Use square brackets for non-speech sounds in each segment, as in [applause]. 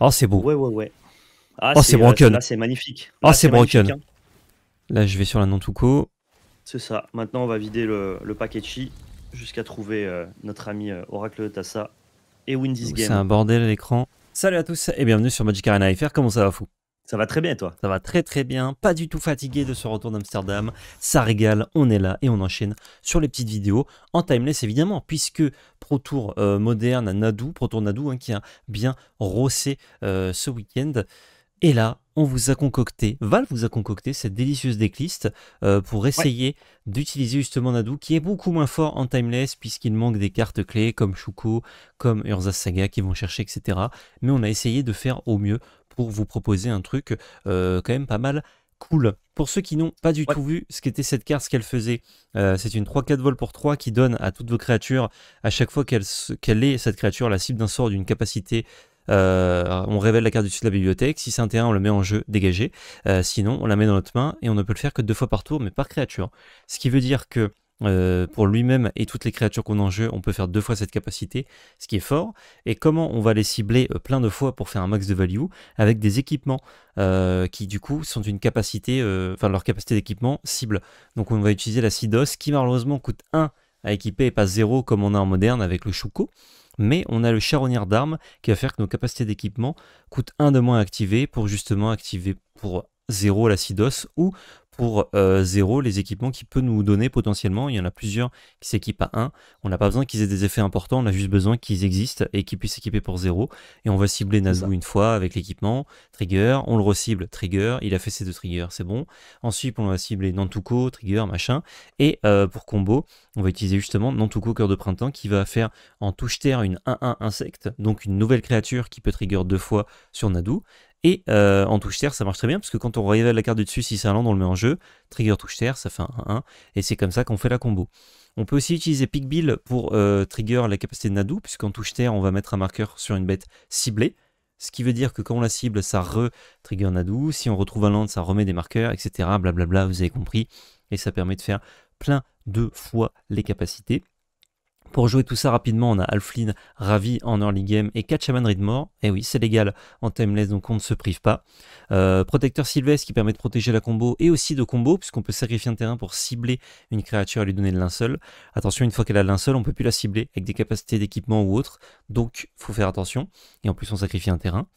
Oh, c'est beau. Ouais, ouais, ouais. Ah, oh, c'est euh, broken. Là, c'est magnifique. oh, c'est broken. Hein. Là, je vais sur la non-touco. C'est ça. Maintenant, on va vider le, le jusqu'à trouver euh, notre ami euh, Oracle de Tassa et win this game. C'est un bordel l'écran. Salut à tous et bienvenue sur Magic Arena FR. Comment ça va, fou ça va très bien, toi Ça va très très bien. Pas du tout fatigué de ce retour d'Amsterdam. Ça régale, on est là et on enchaîne sur les petites vidéos en timeless évidemment, puisque Pro Tour euh, moderne à Nadou, Pro Tour Nadou hein, qui a bien rossé euh, ce week-end. Et là, on vous a concocté, Val vous a concocté cette délicieuse decklist euh, pour essayer d'utiliser justement Nadou qui est beaucoup moins fort en Timeless, puisqu'il manque des cartes clés comme Shuko, comme Urza Saga qui vont chercher, etc. Mais on a essayé de faire au mieux pour vous proposer un truc euh, quand même pas mal cool. Pour ceux qui n'ont pas du tout vu ce qu'était cette carte, ce qu'elle faisait, euh, c'est une 3-4 vol pour 3 qui donne à toutes vos créatures, à chaque fois qu'elle est, cette créature, la cible d'un sort d'une capacité. Euh, on révèle la carte du dessus de la bibliothèque. Si c'est un terrain, on le met en jeu dégagé. sinon, on la met dans notre main et on ne peut le faire que deux fois par tour, mais par créature. Ce qui veut dire que euh, pour lui-même et toutes les créatures qu'on a en jeu, on peut faire deux fois cette capacité, ce qui est fort. Et comment on va les cibler euh, plein de fois pour faire un max de value avec des équipements euh, qui du coup sont une capacité, enfin leur capacité d'équipement cible. Donc on va utiliser la Sidos qui malheureusement coûte 1 à équiper et pas 0 comme on a en moderne avec le chouko. Mais on a le charonnière d'armes qui va faire que nos capacités d'équipement coûtent 1 de moins à activer pour justement activer pour 0 la Sidos ou pour 0 euh, les équipements qu'il peut nous donner potentiellement. Il y en a plusieurs qui s'équipent à 1. On n'a pas besoin qu'ils aient des effets importants, on a juste besoin qu'ils existent et qu'ils puissent s'équiper pour 0. Et on va cibler Nazu une fois avec l'équipement, trigger, on le recible, trigger, il a fait ses deux triggers, c'est bon. Ensuite, on va cibler Nantuko, trigger, machin. Et euh, pour combo, on va utiliser justement Nantuko, cœur de printemps, qui va faire en touche terre une 1-1 insecte, donc une nouvelle créature qui peut trigger deux fois sur Nadu. Et euh, en touche terre, ça marche très bien, parce que quand on révèle la carte du dessus, si c'est un land, on le met en jeu. Trigger touche terre, ça fait un 1-1, et c'est comme ça qu'on fait la combo. On peut aussi utiliser bill pour euh, trigger la capacité de Nadu, puisqu'en touche terre, on va mettre un marqueur sur une bête ciblée, ce qui veut dire que quand on la cible, ça re-trigger Nadu, si on retrouve un land, ça remet des marqueurs, etc. Blablabla, vous avez compris, et ça permet de faire plein de fois les capacités. Pour jouer tout ça rapidement, on a Alflin, Ravi en early game et Catchaman Ridmore. Et eh oui, c'est légal en timeless, donc on ne se prive pas. Euh, protecteur Sylvestre qui permet de protéger la combo et aussi de combo, puisqu'on peut sacrifier un terrain pour cibler une créature et lui donner de linceul. Attention, une fois qu'elle a de linceul, on ne peut plus la cibler avec des capacités d'équipement ou autre. Donc, faut faire attention. Et en plus, on sacrifie un terrain.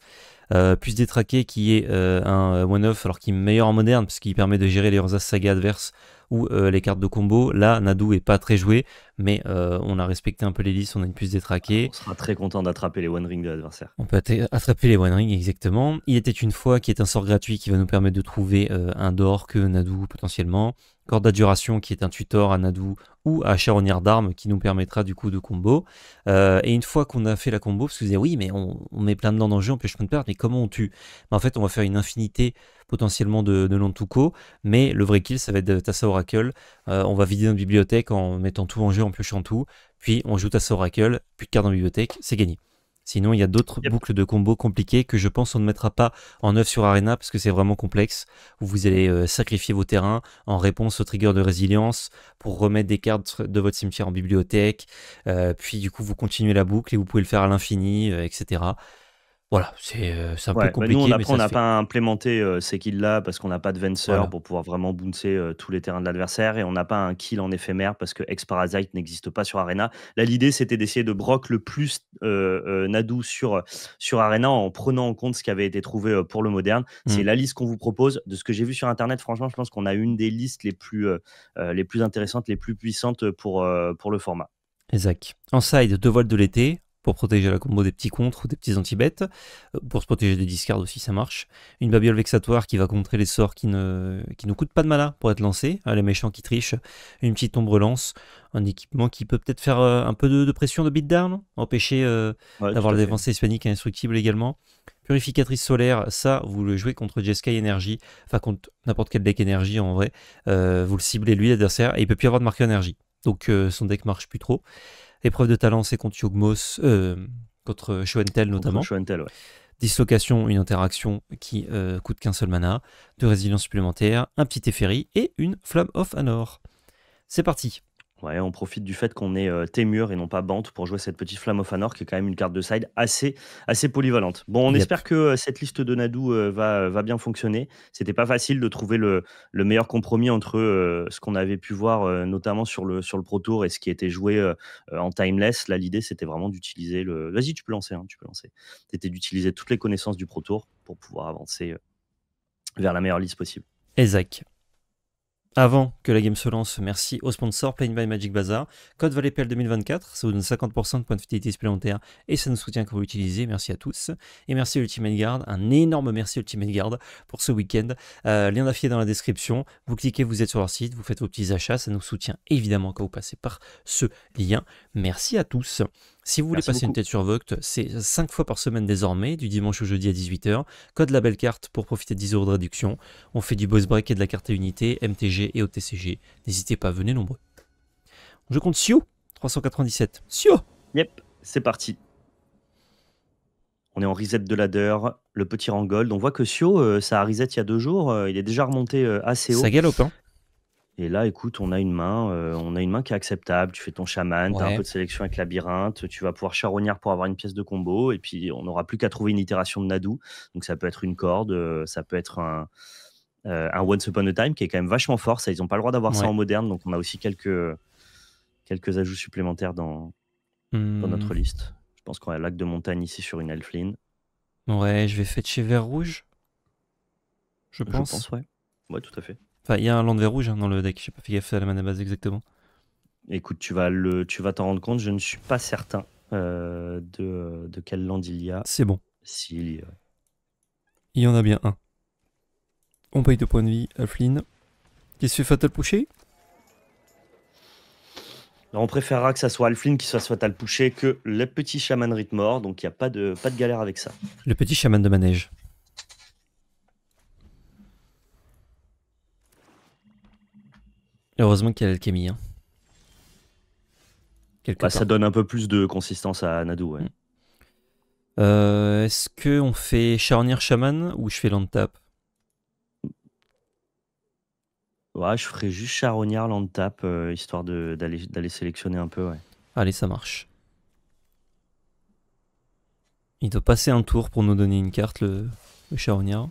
Euh, plus puce détraqué qui est euh, un one-off, alors qu'il est meilleur en moderne, puisqu'il permet de gérer les Rosas Saga adverses ou euh, les cartes de combo. Là, Nadou est pas très joué, mais euh, on a respecté un peu les listes, on a une puce détraquée. On sera très content d'attraper les One Ring de l'adversaire. On peut attraper les One Ring, exactement. Il était une fois qui est un sort gratuit qui va nous permettre de trouver euh, un d'or que Nadou potentiellement. Corde à duration qui est un tutor à Nadou ou à charognard d'armes qui nous permettra du coup de combo. Euh, et une fois qu'on a fait la combo, parce que vous dites oui mais on, met plein de dents dans le jeu, on pioche plein de pertes, mais comment on tue En fait on va faire une infinité potentiellement de, de tout mais le vrai kill ça va être Tassa Oracle, euh, on va vider notre bibliothèque en mettant tout en jeu, en piochant tout, puis on joue Tassa Oracle, plus de cartes dans la bibliothèque, c'est gagné. Sinon, il y a d'autres boucles de combos compliquées que je pense on ne mettra pas en œuvre sur Arena parce que c'est vraiment complexe, où vous allez euh, sacrifier vos terrains en réponse au trigger de résilience pour remettre des cartes de votre cimetière en bibliothèque, euh, puis du coup vous continuez la boucle et vous pouvez le faire à l'infini, euh, etc. Voilà, euh, c'est un peu bah, on compliqué, on n'a pas implémenté ces euh, kills-là parce qu'on n'a pas de Venser pour pouvoir vraiment bouncer euh, tous les terrains de l'adversaire et on n'a pas un kill en éphémère parce que Ex-Parasite n'existe pas sur Arena. Là, l'idée, c'était d'essayer de broc le plus Nadu sur, sur Arena en prenant en compte ce qui avait été trouvé pour le moderne. C'est mmh. la liste qu'on vous propose. De ce que j'ai vu sur Internet, franchement, je pense qu'on a une des listes les plus, les plus intéressantes, les plus puissantes pour, pour le format. Exact. En side, deux vols de l'été pour protéger la combo des petits contres ou des petits anti-bêtes. Euh, pour se protéger des discards aussi, ça marche. Une babiole vexatoire qui va contrer les sorts qui ne, qui coûtent pas de mana pour être lancés, ah, les méchants qui trichent. Une petite ombre lance, un équipement qui peut peut-être faire euh, un peu de, pression de beatdown, empêcher euh, d'avoir la défense hispaniques indestructible également. Purificatrice solaire, ça, vous le jouez contre Jeskai Energy, enfin contre n'importe quel deck énergie en vrai. vous le ciblez lui, l'adversaire, et il peut plus avoir de marqueur énergie. Donc son deck marche plus trop. Épreuve de talent, c'est contre Yogmos, euh, contre Schoentel notamment. Dislocation, une interaction qui euh, coûte qu'un seul mana, deux résilience supplémentaires, un petit Teferi et une Flamme of Anor. C'est parti on profite du fait qu'on est euh, Témur et non pas Bante pour jouer cette petite flamme of Anor, qui est quand même une carte de side assez, assez polyvalente. Bon, on espère que euh, cette liste de Nadou euh, va, bien fonctionner. C'était pas facile de trouver le, meilleur compromis entre ce qu'on avait pu voir notamment sur le, sur le Pro Tour et ce qui était joué en timeless. Là, l'idée c'était vraiment d'utiliser le. Vas-y, tu peux lancer, hein, tu peux C'était d'utiliser toutes les connaissances du Pro Tour pour pouvoir avancer vers la meilleure liste possible. Exact. Avant que la game se lance, merci au sponsor Playing by Magic Bazaar. Code ValetPL 2024, ça vous donne 50% de points de fidélité supplémentaires et ça nous soutient quand vous l'utilisez. Merci à tous. Et merci Ultimate Guard, un énorme merci Ultimate Guard pour ce week-end. Euh, lien d'affilié dans la description. Vous cliquez, vous êtes sur leur site, vous faites vos petits achats, ça nous soutient évidemment quand vous passez par ce lien. Merci à tous. Si vous voulez passer une tête sur Vogt, c'est 5 fois par semaine désormais, du dimanche au jeudi à 18h. Code la belle carte pour profiter de 10 euros de réduction. On fait du boss break et de la carte à unité, MTG et OTCG. N'hésitez pas, venez nombreux. Je compte Sio, 397. Sio Yep, c'est parti. On est en reset de ladder, le petit gold, On voit que Sio, euh, ça a reset il y a deux jours. Euh, il est déjà remonté euh, assez haut. Ça galope, hein et là, écoute, on a une main, euh, on a une main qui est acceptable. Tu fais ton chaman, tu as un peu de sélection avec labyrinthe, tu vas pouvoir charognard pour avoir une pièce de combo, et puis on n'aura plus qu'à trouver une itération de Nadu. Donc ça peut être une corde, euh, ça peut être un, euh, un Once Upon a Time qui est quand même vachement fort. Ça, ils n'ont pas le droit d'avoir ça en moderne, donc on a aussi quelques, quelques ajouts supplémentaires dans, mmh. notre liste. Je pense qu'on a Lac de Montagne ici sur une Elfline, Ouais, je vais chez vert rouge, je pense. pense, ouais. Ouais, tout à fait. Enfin, il y a un land vert rouge hein, dans le deck. J'ai pas fait gaffe à la mana base exactement. Écoute, tu vas le, tu vas t'en rendre compte. Je ne suis pas certain euh, de, de, quel land il y a. C'est bon. S'il y Il y en a bien un. On paye deux points de vie à Flynn. Qui se fait fatal pusher on préférera que ça soit Alflin qui soit fatal pusher que le petit chaman Mort. donc il n'y a pas de, pas de galère avec ça. Le petit chaman de manège. Heureusement qu'il y a l'alchimie. Hein. Bah, ça donne un peu plus de consistance à Nadu. Mm. Euh, est-ce qu'on fait charognard, shaman ou je fais land tap Ouais, je ferai juste charognard land tap euh, histoire d'aller sélectionner un peu. Allez, ça marche. Il doit passer un tour pour nous donner une carte, le, le charognard.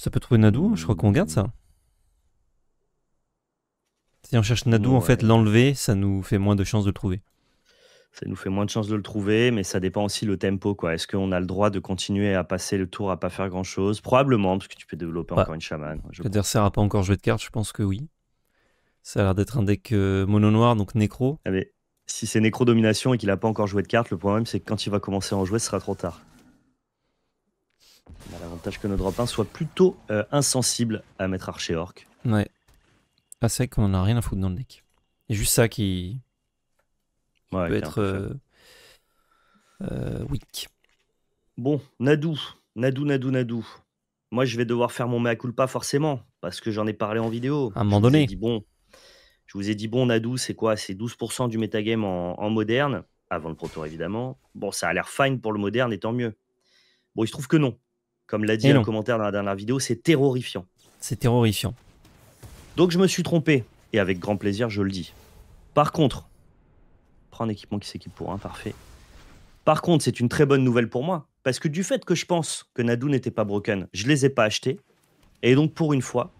Ça peut trouver Nadou Je crois qu'on garde ça. Si on cherche Nadou, en fait, l'enlever, ça nous fait moins de chances de le trouver. Ça nous fait moins de chances de le trouver, mais ça dépend aussi le tempo. quoi. Est-ce qu'on a le droit de continuer à passer le tour à pas faire grand-chose Probablement, parce que tu peux développer encore une chamane. L'adversaire n'a pas encore joué de cartes, je pense que oui. Ça a l'air d'être un deck euh, mono noir, donc nécro. Ah, mais, si c'est nécro domination et qu'il n'a pas encore joué de cartes, le problème c'est que quand il va commencer à en jouer, ce sera trop tard. Bah, l'avantage que nos drop 1 soient plutôt euh, insensibles à mettre archer orc. Ouais. Ah, c'est qu'on a rien à foutre dans le deck. c'est juste ça qui, peut être euh, euh, weak. Bon, Nadou, Nadou, Nadou, Nadou. Moi, je vais devoir faire mon mea culpa forcément, parce que j'en ai parlé en vidéo. À un moment donné. Je vous ai dit, bon, je vous ai dit, bon Nadou, c'est quoi C'est 12% du metagame en, moderne, avant le proto, évidemment. Bon, ça a l'air fine pour le moderne, et tant mieux. Bon, il se trouve que non. Comme l'a dit un commentaire dans la dernière vidéo, c'est terrifiant. C'est terrifiant. Donc je me suis trompé, et avec grand plaisir, je le dis. Par contre, prends un équipement qui s'équipe pour un, parfait. Par contre, c'est une très bonne nouvelle pour moi, parce que du fait que je pense que Nadou n'était pas broken, je les ai pas achetés, et donc pour une fois,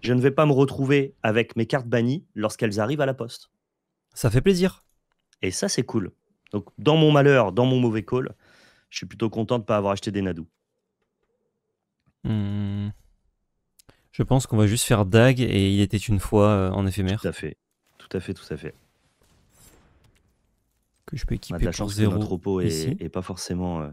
je ne vais pas me retrouver avec mes cartes bannies lorsqu'elles arrivent à la poste. Ça fait plaisir. Et ça, c'est cool. Donc, dans mon malheur, dans mon mauvais call, je suis plutôt content de ne pas avoir acheté des Nadou. Hmm. Je pense qu'on va juste faire Dag et il était une fois euh, en éphémère. Tout à fait, tout à fait, tout à fait. Que je peux équiper On bah, la chance notre repos et pas forcément. Euh,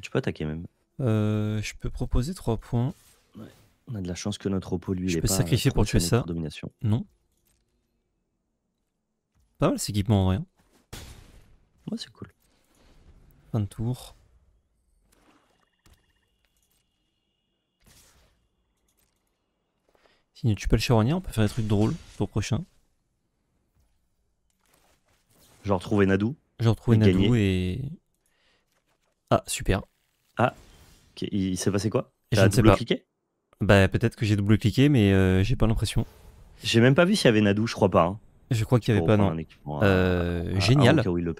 tu peux attaquer même. Euh, je peux proposer 3 points. Ouais. On a de la chance que notre repos lui. Je peux euh, sacrifier pour tuer ça. Domination. Non. Pas mal cet équipement en vrai. Moi ouais, c'est cool. Fin de tour. Tu ne tue pas le charognard, on peut faire des trucs drôles pour prochain. Genre trouver Nadou. Genre trouver Nadou et. Ah, super. Ah, il s'est passé quoi Je ne sais Bah, peut-être que j'ai double-cliqué, mais euh, j'ai pas l'impression. J'ai même pas vu s'il y avait Nadou, je crois pas. Hein. Je crois qu'il y avait pas, non. Euh, euh, génial. il le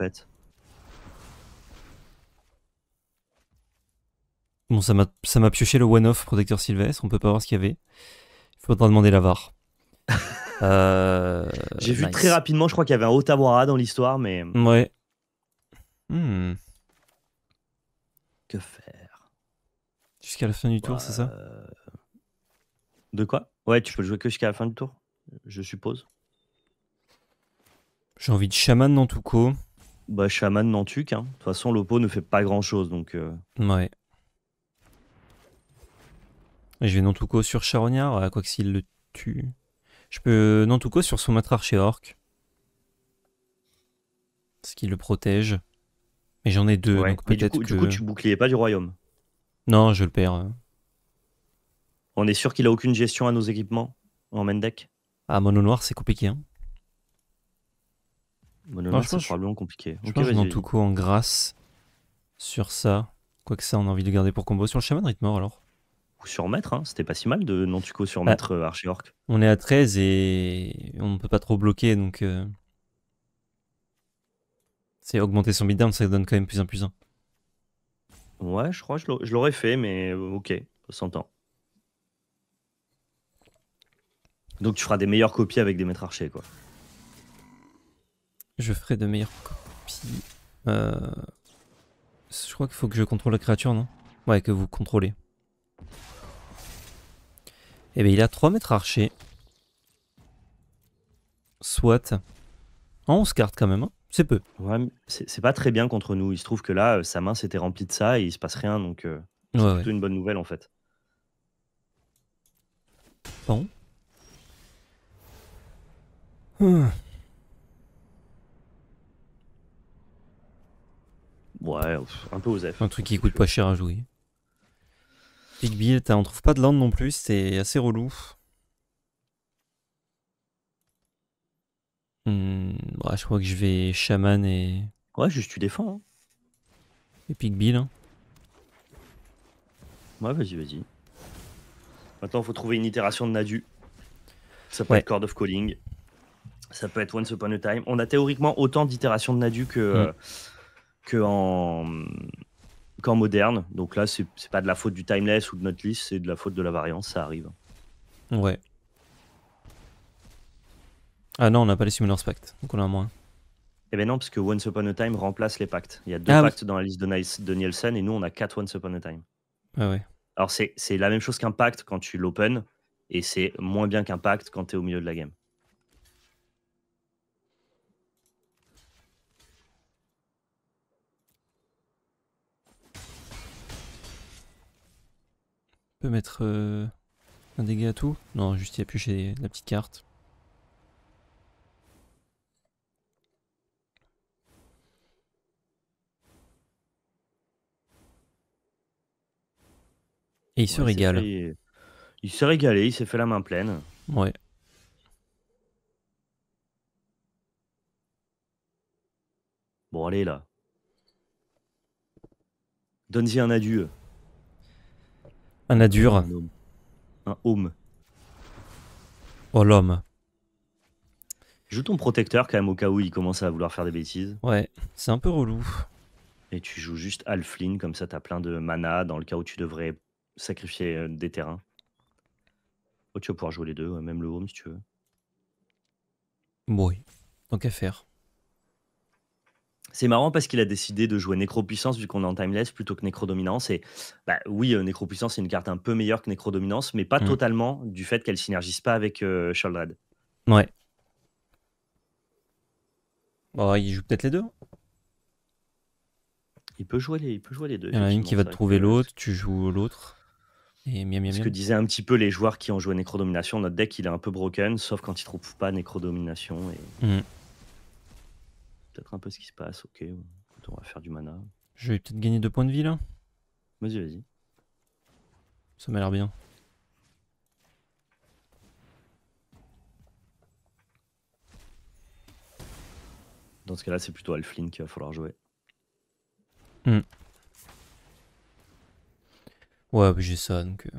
Bon, ça m'a pioché le one-off protecteur sylvestre, on peut pas voir ce qu'il y avait pas demander la [laughs] euh, J'ai vu très rapidement, je crois qu'il y avait un Otawara dans l'histoire, mais. Ouais. Hmm. Que faire Jusqu'à la fin du tour, c'est ça euh, De quoi Ouais, tu peux le jouer que jusqu'à la fin du tour, je suppose. J'ai envie de chaman Nantuko. Bah, chaman Nantuk, hein. De toute façon, l'Oppo ne fait pas grand chose, donc. Euh, ouais. Mais je vais Nantuko sur Charognard, quoique s'il le tue. Je peux Nantuko sur Soumatrarche chez Orc. Ce qui le protège. Mais j'en ai deux, donc peut-être que... Du coup, tu bouclier pas du royaume Non, je le perds. On est sûr qu'il a aucune gestion à nos équipements en main deck Ah, mono noir, c'est compliqué. Hein. Mono noir, c'est probablement compliqué. Je okay, pense en grâce sur ça. Quoi que ça, on a envie de garder pour combo. Sur le chaman Ritmort alors surmettre sur hein. C'était pas si mal de co sur maître ah, euh, archer orc. On est à 13 et on peut pas trop bloquer. Donc, euh, c'est augmenter son beatdown, ça donne quand même plus un plus un. Ouais, je crois je l'aurais fait, mais euh, ok, on s'entend. Donc tu feras des meilleures copies avec des maîtres archers, quoi. Je ferai de meilleures copies. Je crois qu'il faut que je contrôle la créature, non Ouais, que vous contrôlez. Eh bien, il a 3 mètres archers. Soit. En 11 cartes quand même, hein. c'est peu. Ouais, c'est pas très bien contre nous. Il se trouve que là, euh, sa main s'était remplie de ça et il se passe rien, donc euh, c'est plutôt une bonne nouvelle en fait. Bon. Ouais, un peu F. Un truc qui coûte pas cher à jouer. Bill, on trouve pas de land non plus, c'est assez relou. Hmm, bah, je crois que je vais chaman et... Ouais, juste tu défends. Hein. Et Pig Bill. Ouais, vas-y, vas-y. Maintenant, faut trouver une itération de Nadu. Ça peut être Cord of Calling. Ça peut être Once Upon a Time. On a théoriquement autant d'itérations de Nadu que, hmm. que en qu'en moderne. Donc là, c'est pas de la faute du timeless ou de notre liste, c'est de la faute de la variance, ça arrive. Ouais. Ah non, on n'a pas les Summoners Pact, donc on a moins. et eh bien non, parce que Once Upon a Time remplace les pactes. Il y a deux ah pactes dans la liste de, Nice, de Nielsen et nous, on a quatre Once Upon a Time. Ah Alors c'est la même chose qu'un pacte quand tu l'open et c'est moins bien qu'un pacte quand tu es au milieu de la game. peut mettre euh, un dégât à tout Non, juste y appuyer la petite carte. Et il se régale. Il s'est régalé, il s'est fait la main pleine. Ouais. Bon, allez là. Donne-y un adieu. Un adur. Un homme. Oh l'homme. Joue ton protecteur quand même au cas où il commence à vouloir faire des bêtises. Ouais, c'est un peu relou. Et tu joues juste Alflin, comme ça t'as plein de mana dans le cas où tu devrais sacrifier euh, des terrains. Oh, tu vas pouvoir jouer les deux, même le home si tu veux. Oui, tant qu'à faire. C'est marrant parce qu'il a décidé de jouer Nécropuissance vu qu'on est en Timeless plutôt que Nécrodominance. Et bah, oui, euh, Nécropuissance est une carte un peu meilleure que Nécrodominance, mais pas mm. totalement du fait qu'elle synergise pas avec euh, Ouais. il joue peut-être les deux. Il peut jouer les, il peut jouer les deux. Il y en a une qui va te trouver l'autre, tu joues l'autre. Et miam, miam, Ce que disaient un petit peu les joueurs qui ont joué Nécrodomination, notre deck il est un peu broken, sauf quand il trouve pas Nécrodomination. Et... Mm peut-être un peu ce qui se passe. Ok, on va faire du mana. Je vais peut-être gagner deux points de vie là. Vas-y, vas-y. Ça m'a l'air bien. Dans ce cas-là, c'est plutôt Alflin qu'il va falloir jouer. Hmm. Ouais, j'ai ça donc. Euh.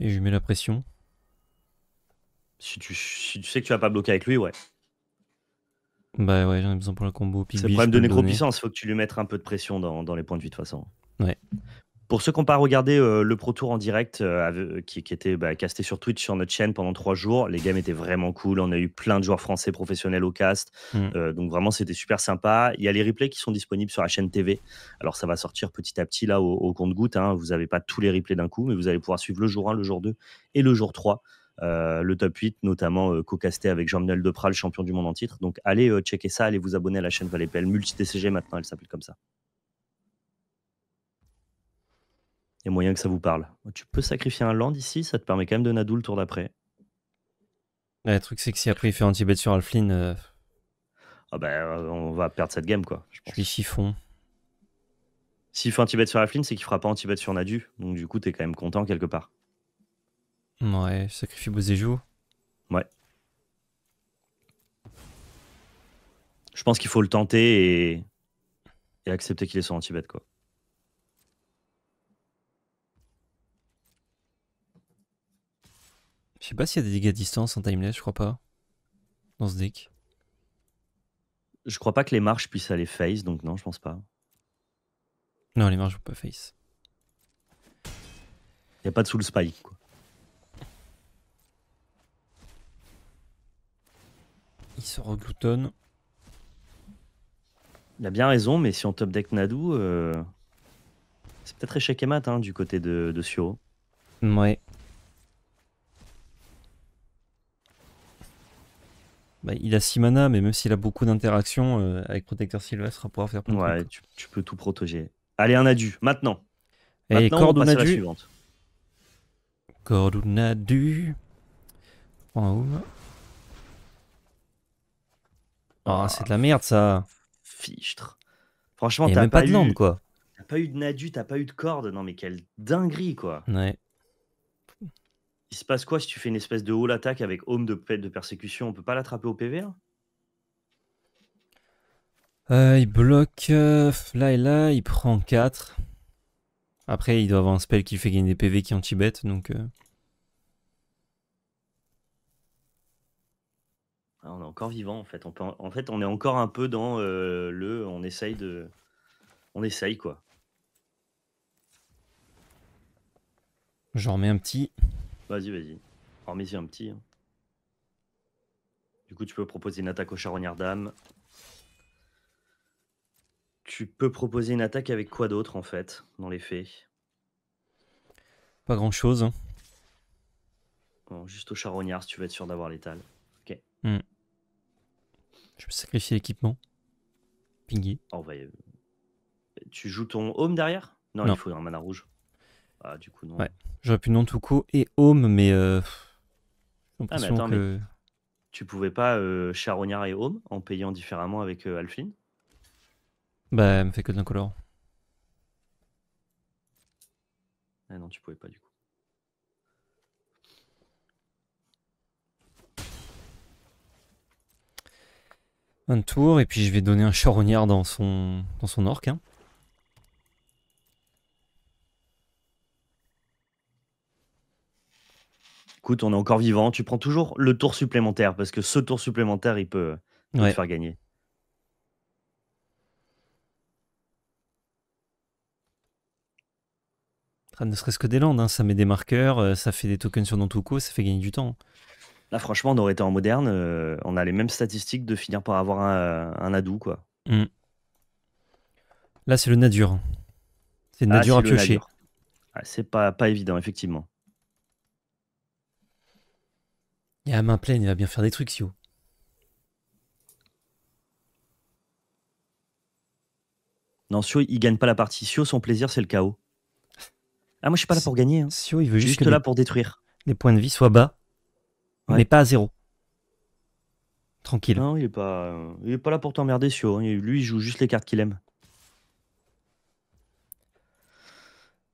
Et je mets la pression. Si tu, sais que tu vas pas bloquer avec lui, ouais. Bah ouais, j'en ai besoin pour la combo. C'est le problème de Il faut que tu lui mettes un peu de pression dans, les points de vue de toute façon. Pour ceux qui n'ont pas regardé euh, le Pro Tour en direct, euh, euh, qui, était bah, casté sur Twitch sur notre chaîne pendant trois jours, les games étaient vraiment cool. On a eu plein de joueurs français professionnels au cast. Mm. donc vraiment, c'était super sympa. Il y a les replays qui sont disponibles sur la chaîne TV. Alors ça va sortir petit à petit là au, compte-goutte. Hein. Vous n'avez pas tous les replays d'un coup, mais vous allez pouvoir suivre le jour 1, le jour 2 et le jour 3. Euh, le top 8, notamment cocasté euh, co-casté avec Jean-Manuel Depral, champion du monde en titre. Donc allez euh, checker ça, allez vous abonner à la chaîne Valépel multi-TCG maintenant, elle s'appelle comme ça. Il y a moyen que ça vous parle. Oh, tu peux sacrifier un land ici, ça te permet quand même de Nadu le tour d'après. le truc, c'est que si après il fait anti-bet sur Alflin. Ah bah, on va perdre cette game, quoi. Je, pense. suis chiffon. S'il fait anti-bet sur Alflin, c'est qu'il fera pas anti-bet sur Nadu. Donc du coup, t'es quand même content quelque part. Ouais, sacrifie Bozéjou. Ouais. Je pense qu'il faut le tenter et, accepter qu'il est sur anti-bet, quoi. Je sais pas s'il y a des dégâts à distance en timeless, je crois pas. Dans ce deck. Je crois pas que les marches puissent aller face, donc non, je pense pas. Non, les marches vont pas face. Il a pas de soul spike, quoi. se Il a bien raison, mais si on top deck Nadu, euh, c'est peut-être échec et mat hein, du côté de, de Ouais. Bah, il a 6 mana, mais même s'il a beaucoup d'interactions, euh, avec Protecteur Sylvestre, à pouvoir faire plein Ouais, tu, peux tout protéger. Allez, un Nadu, maintenant. Et Corde Nadu. Corde Nadu oh, c'est de la merde ça. Fichtre. Franchement, t'as même pas, de lampe quoi. T'as pas eu de nadu, t'as pas eu de corde. Non, mais quelle dinguerie quoi. Ouais. Il se passe quoi si tu fais une espèce de haul attaque avec home de, de persécution On peut pas l'attraper au PV là euh, Il bloque euh, là et là, il prend 4. Après, il doit avoir un spell qui fait gagner des PV qui anti-bête donc. Euh. Ah, on est encore vivant en fait. On en... fait, on est encore un peu dans euh, le. On essaye de. On essaye quoi. J'en remets un petit. Vas-y, vas-y. Remets-y un petit. Hein. Du coup, tu peux proposer une attaque au charognard d'âme. Tu peux proposer une attaque avec quoi d'autre en fait, dans les faits Pas grand chose. Hein. Bon, Juste au charognard si tu veux être sûr d'avoir l'étal. Ok. Hmm. Je peux sacrifier l'équipement. Pingy. Oh, bah, euh, tu joues ton home derrière non, il faut un mana rouge. Ah, du coup, non. Ouais. J'aurais pu non tout coup et home, mais. Euh... Ah, mais que... tu pouvais pas euh, charognard et home en payant différemment avec euh, Alphine Bah, elle me fait que de l'incolore. Ah non, tu pouvais pas du coup. Un tour, et puis je vais donner un charognard dans son, dans son orc. Hein. Écoute, on est encore vivant. Tu prends toujours le tour supplémentaire, parce que ce tour supplémentaire, il peut, te faire gagner. ne serait-ce que des landes, hein. ça met des marqueurs, euh, ça fait des tokens sur Nantuko, ça fait gagner du temps. Là, franchement, on aurait été en moderne, euh, on a les mêmes statistiques de finir par avoir un, adou quoi. Mm. Là, c'est le Nadur. C'est ah, le Nadur à piocher. Ah, c'est pas, pas évident, effectivement. a à main pleine, il va bien faire des trucs, Sio. Non, Sio, il gagne pas la partie. Sio, son plaisir, c'est le chaos. Ah, moi, je suis pas là pour gagner. Hein. Sio, il veut juste, là pour détruire. Les points de vie soient bas mais pas à zéro. Tranquille. Non, il est pas, euh, il est pas là pour t'emmerder, Sio. Hein. Lui, il joue juste les cartes qu'il aime.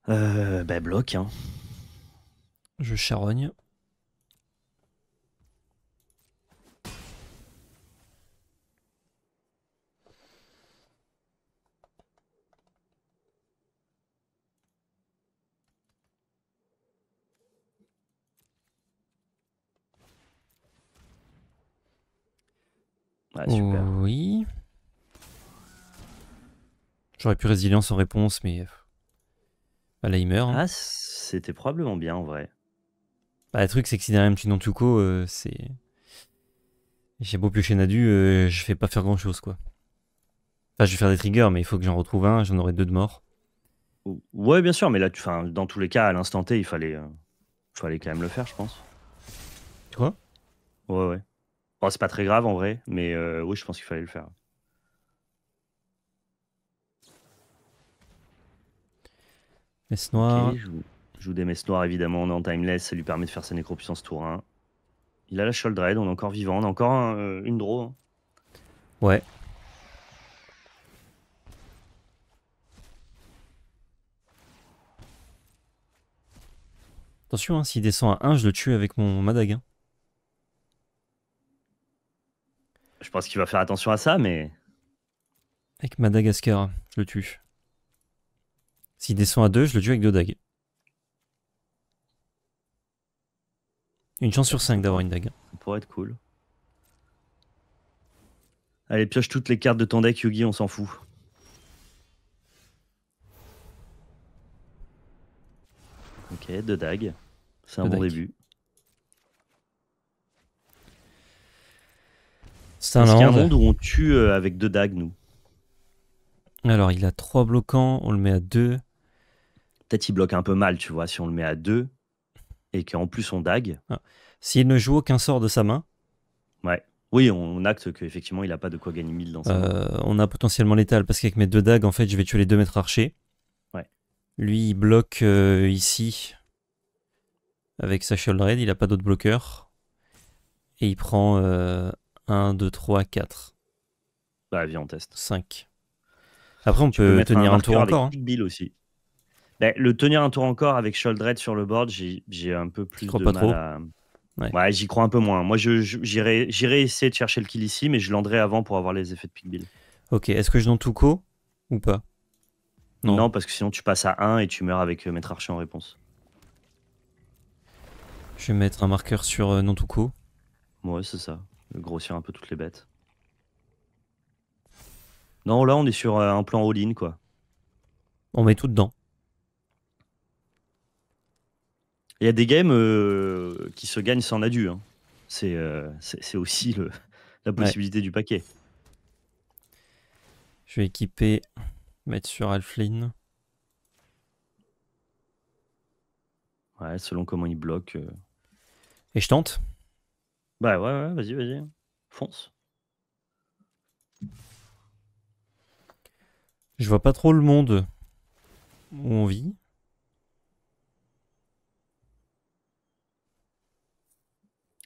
Euh, bah, bloc. Hein. Je charogne. ouais ah, super. Oui. J'aurais pu résilience en réponse, mais. Bah, euh, là, il meurt. Hein. Ah, c'était probablement bien en vrai. Bah, le truc, c'est que si derrière un petit euh, c'est. J'ai beau piocher Nadu, euh, je fais pas faire grand chose, quoi. Enfin, je vais faire des triggers, mais il faut que j'en retrouve un, j'en aurai deux de mort. Ouais, bien sûr, mais là, tu... enfin, dans tous les cas, à l'instant T, il fallait, il fallait quand même le faire, je pense. Quoi Ouais, ouais. Oh c'est pas très grave en vrai, mais euh, oui, je pense qu'il fallait le faire. Messe noire. Je joue, des messes noires évidemment, on est en timeless, ça lui permet de faire sa nécropuissance tour 1. Il a la shouldred, on est encore vivant, on a encore euh, une draw. Hein. Ouais. Attention, hein, s'il descend à 1, je le tue avec mon Madag. Je pense qu'il va faire attention à ça, mais. Avec Madagascar, je le tue. S'il descend à 2, je le tue avec 2 dagues. Une chance sur 5 d'avoir une dague. Ça pourrait être cool. Allez, pioche toutes les cartes de ton deck, Yugi, on s'en fout. Ok, deux dagues. C'est un bon début. C'est un, un monde où on tue euh, avec deux dagues, nous. Alors, il a trois bloquants, on le met à deux. Peut-être qu'il bloque un peu mal, tu vois, si on le met à deux et qu'en plus on dague. Ah. S'il ne joue aucun sort de sa main. Ouais. Oui, on acte qu'effectivement, il n'a pas de quoi gagner mille dans sa main. Euh, on a potentiellement l'étal, parce qu'avec mes deux dagues, en fait, je vais tuer les deux maîtres archers. Ouais. Lui, il bloque euh, ici avec sa shield raid, il n'a pas d'autres bloqueurs Et il prend 1, 2, 3, 4. Bah, viens, on teste. 5. Après, on peut tenir un, tour encore. Hein. aussi. le tenir un tour encore avec Sholdred sur le board, j'ai un peu plus de pas Ouais, j'y crois un peu moins. Moi, j'irai essayer de chercher le kill ici, mais je landerai avant pour avoir les effets de bill Ok, est-ce que je donne tout ou pas non. non. parce que sinon tu passes à 1 et tu meurs avec euh, Maître Archer en réponse. Je vais mettre un marqueur sur euh, non tout Ouais, c'est ça grossir un peu toutes les bêtes. Non, là, on est sur euh, un plan all-in, quoi. On met tout dedans. Il y a des games euh, qui se gagnent sans adieu. Hein. Euh, c'est aussi le, la possibilité du paquet. Je vais équiper, mettre sur Alflin. Ouais, selon comment il bloque. Et je tente. Bah ouais, vas-y, vas-y. Fonce. Je vois pas trop le monde où on vit.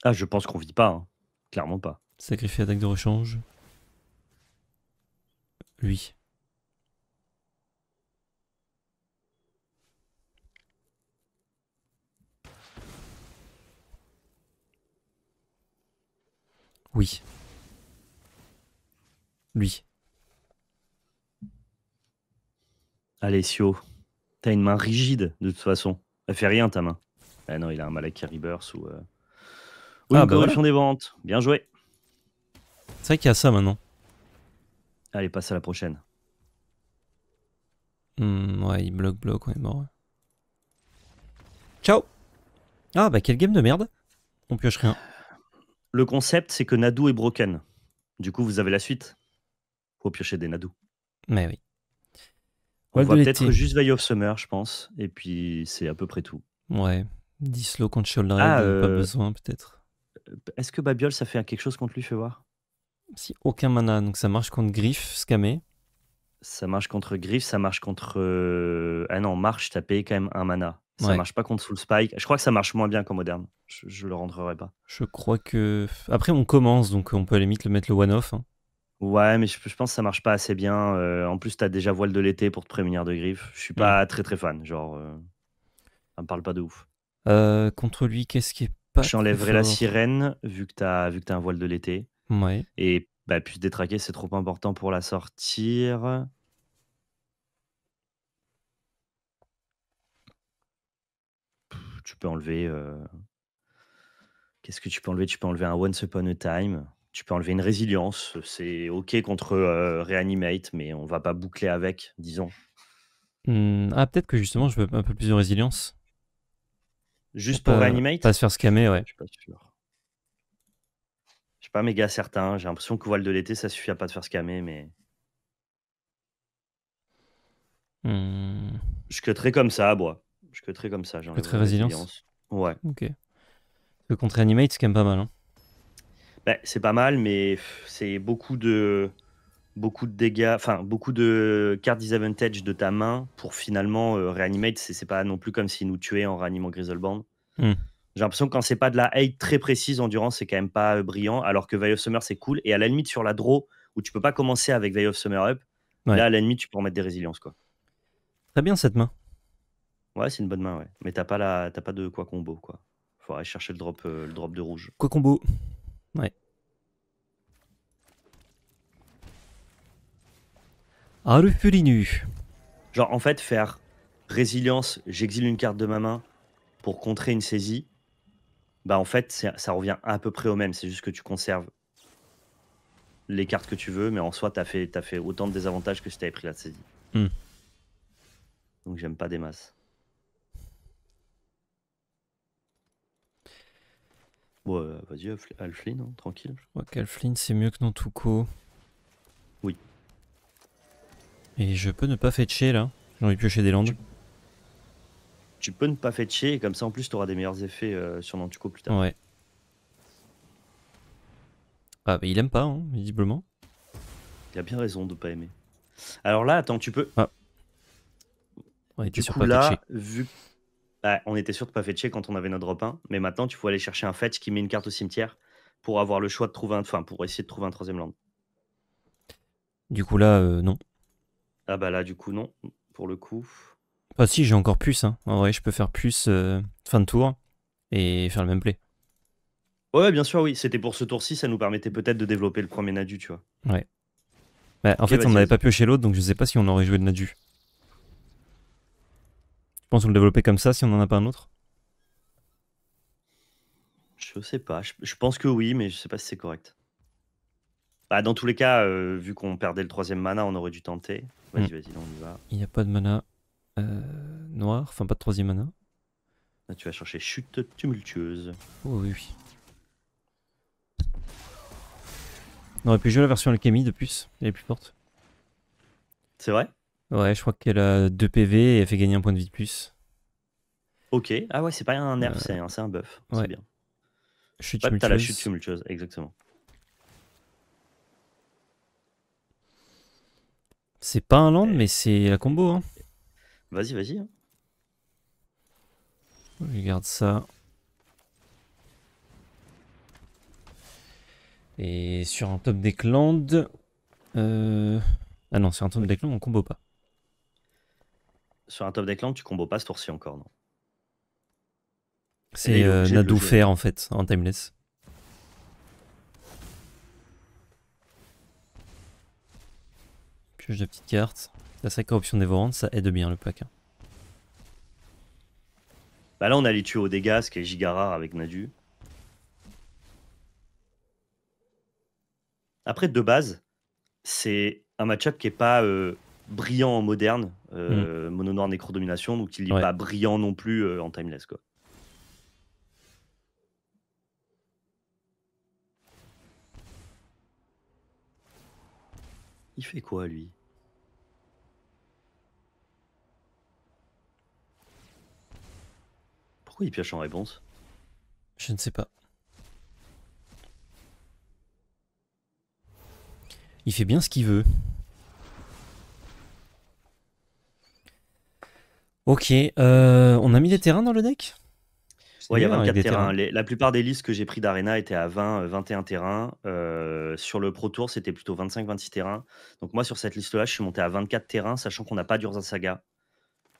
Ah, je pense qu'on vit pas. Hein. Clairement pas. Sacrifier attaque de rechange. Lui. Oui. Lui. Allez, Sio. T'as une main rigide, de toute façon. Elle fait rien, ta main. Ah non, il a un malak Rebirth ou... Euh... Oui, ah, une bah corruption des ventes. Bien joué. C'est vrai qu'il y a ça, maintenant. Allez, passe à la prochaine. Hmm, ouais, il bloque, bloque, on est mort. Ciao Ah, bah quel game de merde. On pioche rien. Le concept, c'est que nadu est broken. Du coup, vous avez la suite. Faut piocher des Nadou. Mais oui. On va peut-être juste veille of Summer, je pense. Et puis, c'est à peu près tout. Ouais. Dislo contre Shoulder, ah, euh, pas euh, besoin peut-être. Euh, est-ce que Babiol, ça fait quelque chose contre lui, fais voir Si, aucun mana. Donc ça marche contre Griff, Scamé. Ça marche contre Griff, ça marche contre. Ah non, Marche, t'as payé quand même un mana. Ça marche pas contre Soul Spike. Je crois que ça marche moins bien qu'en moderne. Je, le rentrerai pas. Je crois que. Après, on commence, donc on peut à la limite le mettre le one-off. Hein. Ouais, mais je, pense que ça marche pas assez bien. Euh, en plus, t'as déjà voile de l'été pour te prémunir de griffes. Je suis pas mm. très très fan. Genre, on euh, me parle pas de ouf. Euh, contre lui, qu'est-ce qui est pas. Je J'enlèverai la sirène, vu que t'as un voile de l'été. Ouais. Et bah, puis détraquer, c'est trop important pour la sortir. tu peux enlever. Euh, qu'est-ce que tu peux enlever Tu peux enlever un Once Upon a Time. Tu peux enlever une résilience. Euh, c'est OK contre euh, Reanimate, mais on va pas boucler avec, disons. Mmh, ah, peut-être que justement, je veux un peu plus de résilience. Juste pour, pour Reanimate Pas se faire scammer, ouais. Je suis pas Je suis pas méga certain. J'ai l'impression que voile de l'été, ça suffit à pas te faire scammer, mais. Mmh. Je cutterai comme ça, bois. Je très comme ça. J'enlève très résilience. Ouais. Ok. Le contre animate, c'est quand même pas mal. Hein. Bah, c'est pas mal, mais c'est beaucoup de beaucoup de dégâts, enfin beaucoup de cartes disadvantage de ta main pour finalement euh, réanimate. C'est pas non plus comme s'il nous tuait en réanimant Grizzleband. Mm. J'ai l'impression que quand c'est pas de la hate très précise, endurance, c'est quand même pas euh, brillant. Alors que Veil of Summer, c'est cool. Et à la limite, sur la draw, où tu peux pas commencer avec Veil of Summer Up, là, à la limite, tu peux en mettre des résiliences. quoi. Très bien cette main. Ouais, c'est une bonne main, ouais. Mais t'as pas, la... pas de quoi combo, quoi. Faut aller chercher le drop, euh, le drop de rouge. Quoi combo Ouais. Arufurinu. Genre, en fait, faire résilience, j'exile une carte de ma main pour contrer une saisie, bah en fait, ça revient à peu près au même. C'est juste que tu conserves les cartes que tu veux, mais en soi, t'as fait, fait autant de désavantages que si t'avais pris la saisie. Hmm. Donc j'aime pas des masses. Bon, vas-y, Al hein, tranquille. Je crois c'est mieux que Nantuco. Oui. Et je peux ne pas fetcher là J'ai envie de piocher des landes. Tu... peux ne pas fetcher, et comme ça en plus, tu auras des meilleurs effets euh, sur Nantuko plus tard. Ouais. Ah, bah il aime pas, hein, visiblement. Il a bien raison de pas aimer. Alors là, attends, tu peux. Ah. Ouais, du coup, pas là, vu, bah, on était sûr de pas fetcher quand on avait notre 1, mais maintenant tu faut aller chercher un fetch qui met une carte au cimetière pour avoir le choix de trouver un, enfin pour essayer de trouver un troisième land. Du coup là, euh, non. Ah bah là, du coup non, pour le coup. Ah si, j'ai encore plus, Hein. En vrai, je peux faire plus euh, fin de tour et faire le même play. Ouais, bien sûr, oui. C'était pour ce tour-ci, ça nous permettait peut-être de développer le premier Nadu, tu vois. Ouais. Bah, en fait, on n'avait pas pioché l'autre, donc je sais pas si on aurait joué le Nadu. Je pense qu'on le développer comme ça si on n'en a pas un autre Je sais pas. Je, pense que oui, mais je sais pas si c'est correct. Bah, dans tous les cas, euh, vu qu'on perdait le troisième mana, on aurait dû tenter. Vas-y, hmm. vas-y, on y va. Il n'y a pas de mana euh, noir, enfin pas de troisième mana. tu vas chercher chute tumultueuse. Oh, oui, oui. On aurait pu jouer la version alchimie de plus, elle est plus forte. C'est vrai Ouais, je crois qu'elle a 2 PV et elle fait gagner un point de vie de plus. Ok. Ah ouais, c'est pas un nerf, euh, c'est un, buff. C'est bien. Chute T'as la chute tumultueuse, exactement. C'est pas un land, mais c'est la combo. Hein. Vas-y, vas-y. Hein. Je garde ça. Et sur un top deck land... Euh, ah non, sur un top deck land, on combo pas sur un top deck land, tu combos pas ce tour-ci encore, non C'est Nadu euh, Nadou en fait, en timeless. Pioche de petite cartes. La sac corruption option dévorante, ça aide bien le pack. Hein. Bah là, on a les tuer au dégâts, ce qui est giga rare avec Nadu. Après, de base, c'est un match-up qui est pas euh, brillant en moderne, euh, mmh. mono noir donc il n'est pas brillant non plus euh, en timeless. Quoi. Il fait quoi lui Pourquoi il pioche en réponse Je ne sais pas. Il fait bien ce qu'il veut. Ok, euh, on a mis des terrains dans le deck Oui, il y a 24 hein, terrains. la plupart des listes que j'ai pris d'Arena étaient à 20, 21 euh, terrains. Euh, sur le Pro Tour, c'était plutôt 25-26 terrains. Donc moi, sur cette liste-là, je suis monté à 24 terrains, sachant qu'on n'a pas d'Urza Saga.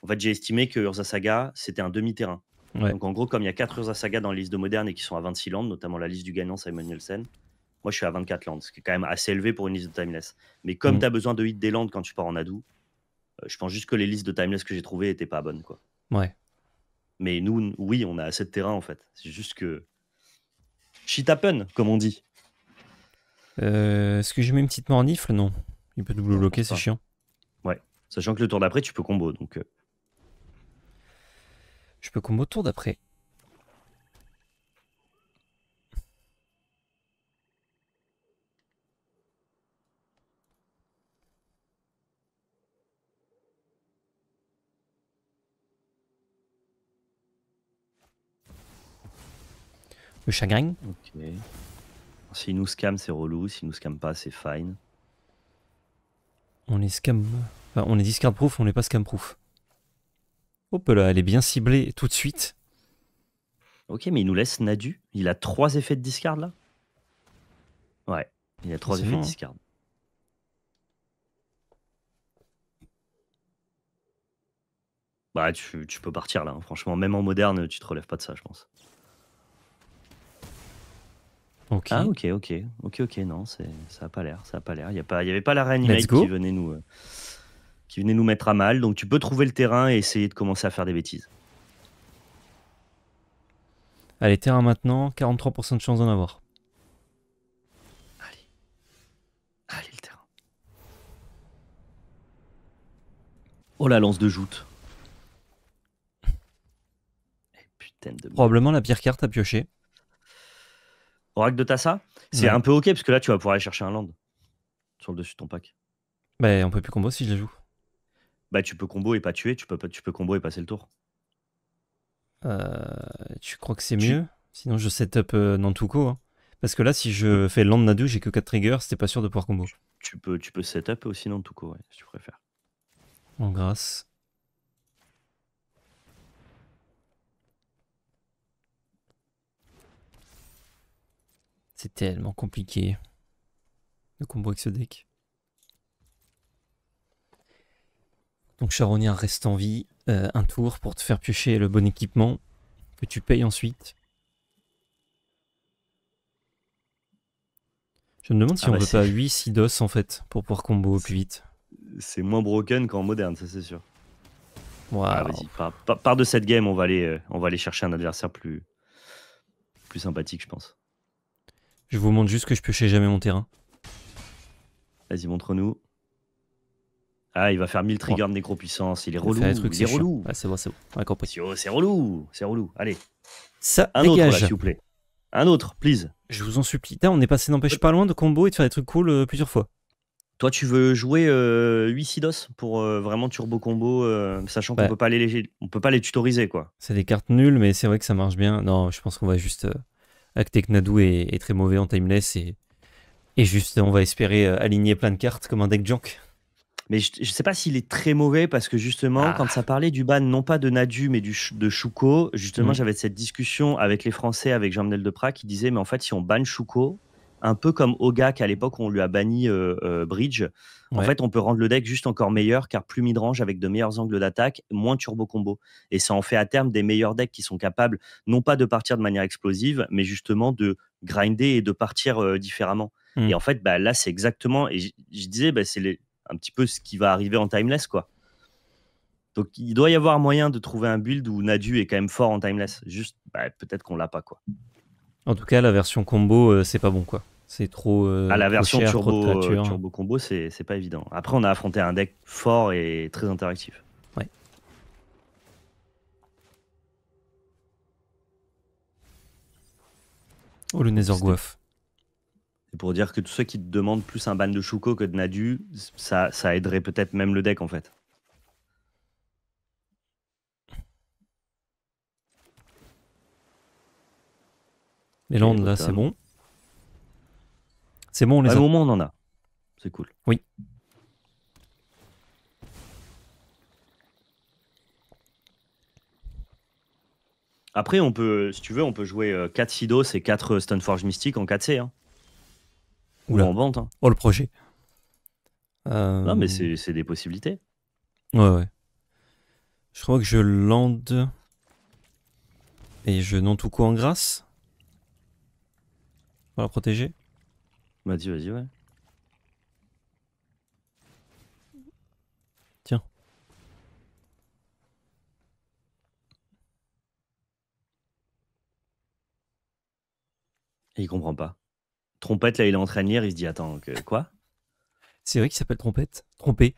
En fait, j'ai estimé que Urza Saga, c'était un demi-terrain. Donc en gros, comme il y a 4 Urza Saga dans les listes de Modernes et qui sont à 26 landes, notamment la liste du gagnant Simon Nielsen, moi je suis à 24 landes, ce qui est quand même assez élevé pour une liste de timeless. Mais comme mm. tu as besoin de hit des landes quand tu pars en adou, euh, je pense juste que les listes de timeless que j'ai trouvées n'étaient pas bonnes, quoi. Ouais. Mais nous, oui, on a assez de terrain en fait. C'est juste que shit happen, comme on dit. Euh, est-ce que j'ai mets une petite ifle Non. Il peut double bloquer, c'est chiant. Ouais. Sachant que le tour d'après, tu peux combo, donc. Euh. Je peux combo tour d'après. Le chagrin. Ok. S'il nous scam, c'est relou. S'il nous scam pas, c'est fine. On est scam. on est discard proof, on n'est pas scam proof. Hop là, elle est bien ciblée tout de suite. Ok, mais il nous laisse Nadu. Il a trois effets de discard là Ouais, il a trois effets de discard. Bah, tu, peux partir là, hein. franchement, même en moderne, tu te relèves pas de ça, je pense. Ok. Ah ok ok ok ok non c'est ça a pas l'air ça a pas l'air il y a pas il y avait pas la reine qui venait nous euh, qui venait nous mettre à mal donc tu peux trouver le terrain et essayer de commencer à faire des bêtises. Allez terrain maintenant 43% de chance d'en avoir. Allez allez le terrain. Oh la lance de joute. Eh, Probablement la pire carte à piocher. Oracle de Tassa, c'est un peu ok parce que là tu vas pouvoir aller chercher un land sur le dessus de ton pack. Bah on peut plus combo si je les joue. Bah tu peux combo et pas tuer, tu peux, tu peux combo et passer le tour. Euh, tu crois que c'est mieux Sinon je setup up euh, Nantuko. Hein. Parce que là si je fais land Nadu, j'ai que 4 triggers, c'était pas sûr de pouvoir combo. Tu, peux, tu peux set aussi Nantuko ouais, si tu préfères. En grâce. C'est tellement compliqué de combo avec ce deck. Donc Charognard reste en vie euh, un tour pour te faire piocher le bon équipement que tu payes ensuite. Je me demande si ah on bah, veut pas 8 Sidos en fait pour pouvoir combo plus vite. C'est moins broken qu'en moderne, ça c'est sûr. Ah, par, de cette game, on va aller, euh, on va aller chercher un adversaire plus, plus sympathique, je pense. Je vous montre juste que je piochais jamais mon terrain. Vas-y, montre-nous. Ah, il va faire 1000 triggers de nécropuissance. Il est relou. C'est relou. Ah, c'est bon, c'est bon. C'est relou. C'est relou. Allez. Ça, un autre, s'il vous plaît. Un autre, please. Je vous en supplie. on est passé n'empêche pas loin de combo et de faire des trucs cool euh, plusieurs fois. Toi, tu veux jouer euh, 8 Sidos pour euh, vraiment turbo combo, euh, sachant qu'on peut pas les on peut pas les tutoriser quoi. C'est des cartes nulles, mais c'est vrai que ça marche bien. Non, je pense qu'on va juste Actec ah, Nadu est, très mauvais en timeless et, juste on va espérer euh, aligner plein de cartes comme un deck junk. Mais je ne sais pas s'il est très mauvais parce que justement, ah. quand ça parlait du ban, non pas de Nadu, mais de Chouko, justement, mm. j'avais cette discussion avec les Français, avec Jean-Menel Deprat, qui disait Mais en fait, si on ban Chouko, un peu comme Oga qu'à l'époque on lui a banni euh, euh, Bridge. En fait, on peut rendre le deck juste encore meilleur car plus midrange avec de meilleurs angles d'attaque, moins turbo combo. Et ça en fait à terme des meilleurs decks qui sont capables non pas de partir de manière explosive, mais justement de grinder et de partir euh, différemment. Hmm. Et en fait, bah, là, c'est exactement, et je disais, bah, c'est un petit peu ce qui va arriver en timeless. quoi. Donc il doit y avoir moyen de trouver un build où Nadu est quand même fort en timeless. Juste, bah, peut-être qu'on l'a pas. quoi. En tout cas, la version combo, c'est pas bon. quoi. C'est trop. Euh, à la version euh, turbo, combo, c'est pas évident. Après, on a affronté un deck fort et très interactif. Ouais. Oh, le goff. C'est pour dire que tous ceux qui te demandent plus un ban de Shuko que de Nadu, ça, ça aiderait peut-être même le deck en fait. Mais là c'est bon. C'est bon, on les a. Au moins, on en a. C'est cool. Oui. Après, on peut, si tu veux, on peut jouer 4 euh, Sidos et 4 euh, Stoneforge Mystique en 4C. Hein. Ou en vente. Hein. Oh, le projet. Euh, non, mais c'est des possibilités. Ouais, ouais. Je crois que je lande. Et je non tout coup en grâce. Pour la protéger. Bah, vas-y, ouais. Tiens. il comprend pas. Trompette, là, il est en train de lire, il se dit Attends, que, quoi C'est vrai qu'il s'appelle Trompette Trompé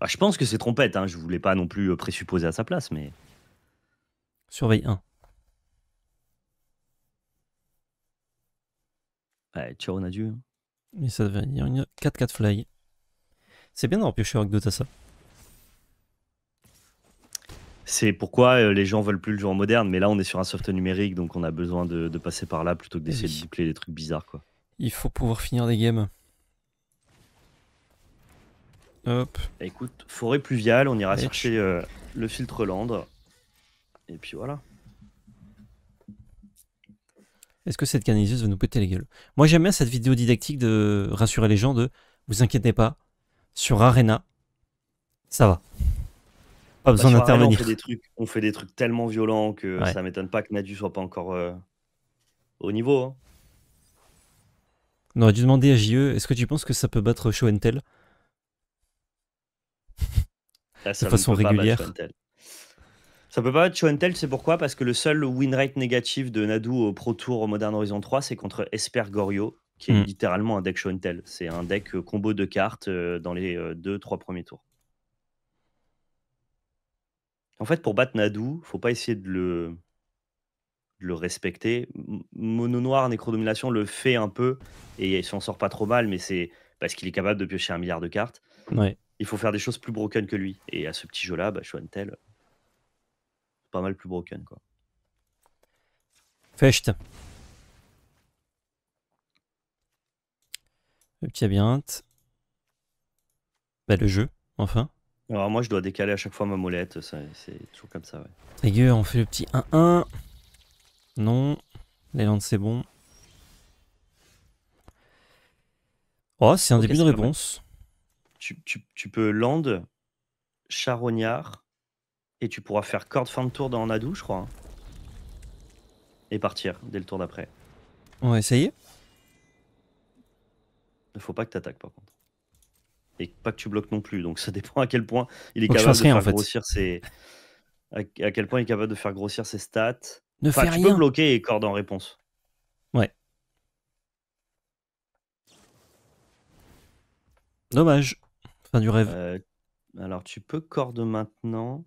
ah, Je pense que c'est Trompette, hein. je voulais pas non plus euh, présupposer à sa place, mais. Surveille 1. Ouais, on a dû. Mais ça devait venir une 4-4 fly. C'est bien d'avoir piocher avec Dota ça. C'est pourquoi euh, les gens veulent plus le jeu en moderne, mais là on est sur un soft numérique, donc on a besoin de, passer par là plutôt que d'essayer de boucler des trucs bizarres. Quoi. Il faut pouvoir finir des games. Hop. écoute, forêt pluviale, on ira chercher euh, le filtre landre. Et puis voilà. Est-ce que cette canaliseuse va nous péter les gueules Moi j'aime bien cette vidéo didactique de rassurer les gens de vous inquiétez pas, sur Arena, ça va. Pas besoin bah, d'intervenir. On, fait des trucs tellement violents que ça ça m'étonne pas que Nadu soit pas encore euh, au niveau. Hein. On aurait dû demander à JE, est-ce que tu penses que ça peut battre Show ah, De façon régulière. Ça peut pas être Choentel, c'est pourquoi Parce que le seul win rate négatif de Nadu au Pro Tour au Modern Horizon 3, c'est contre Esper Gorio, qui est mm. littéralement un deck Choentel. C'est un deck euh, combo de cartes euh, dans les 2-3 euh, premiers tours. En fait, pour battre Nadu, faut pas essayer de le, respecter. Mono noir, Nécrodomination le fait un peu et il s'en sort pas trop mal, mais c'est parce qu'il est capable de piocher un milliard de cartes. Ouais. Il faut faire des choses plus broken que lui. Et à ce petit jeu-là, bah, Tell pas mal plus broken. Quoi. Fecht. Le petit labyrinthe. Bah, le jeu, enfin. Alors moi je dois décaler à chaque fois ma molette, c'est toujours comme ça. Ouais. on fait le petit 1-1. Non, les landes c'est bon. Oh, c'est un début de réponse. Tu, tu, tu, peux land, charognard, et tu pourras faire corde fin de tour dans Nadou, je crois. Hein. Et partir dès le tour d'après. On va essayer Il faut pas que tu attaques, par contre. Et pas que tu bloques non plus. Donc ça dépend à quel point il est capable de faire grossir ses. À quel point il est capable de faire grossir ses stats. Ne Enfin, tu peux bloquer et corde en réponse. Ouais. Dommage. Fin du rêve. Euh, alors tu peux corde maintenant.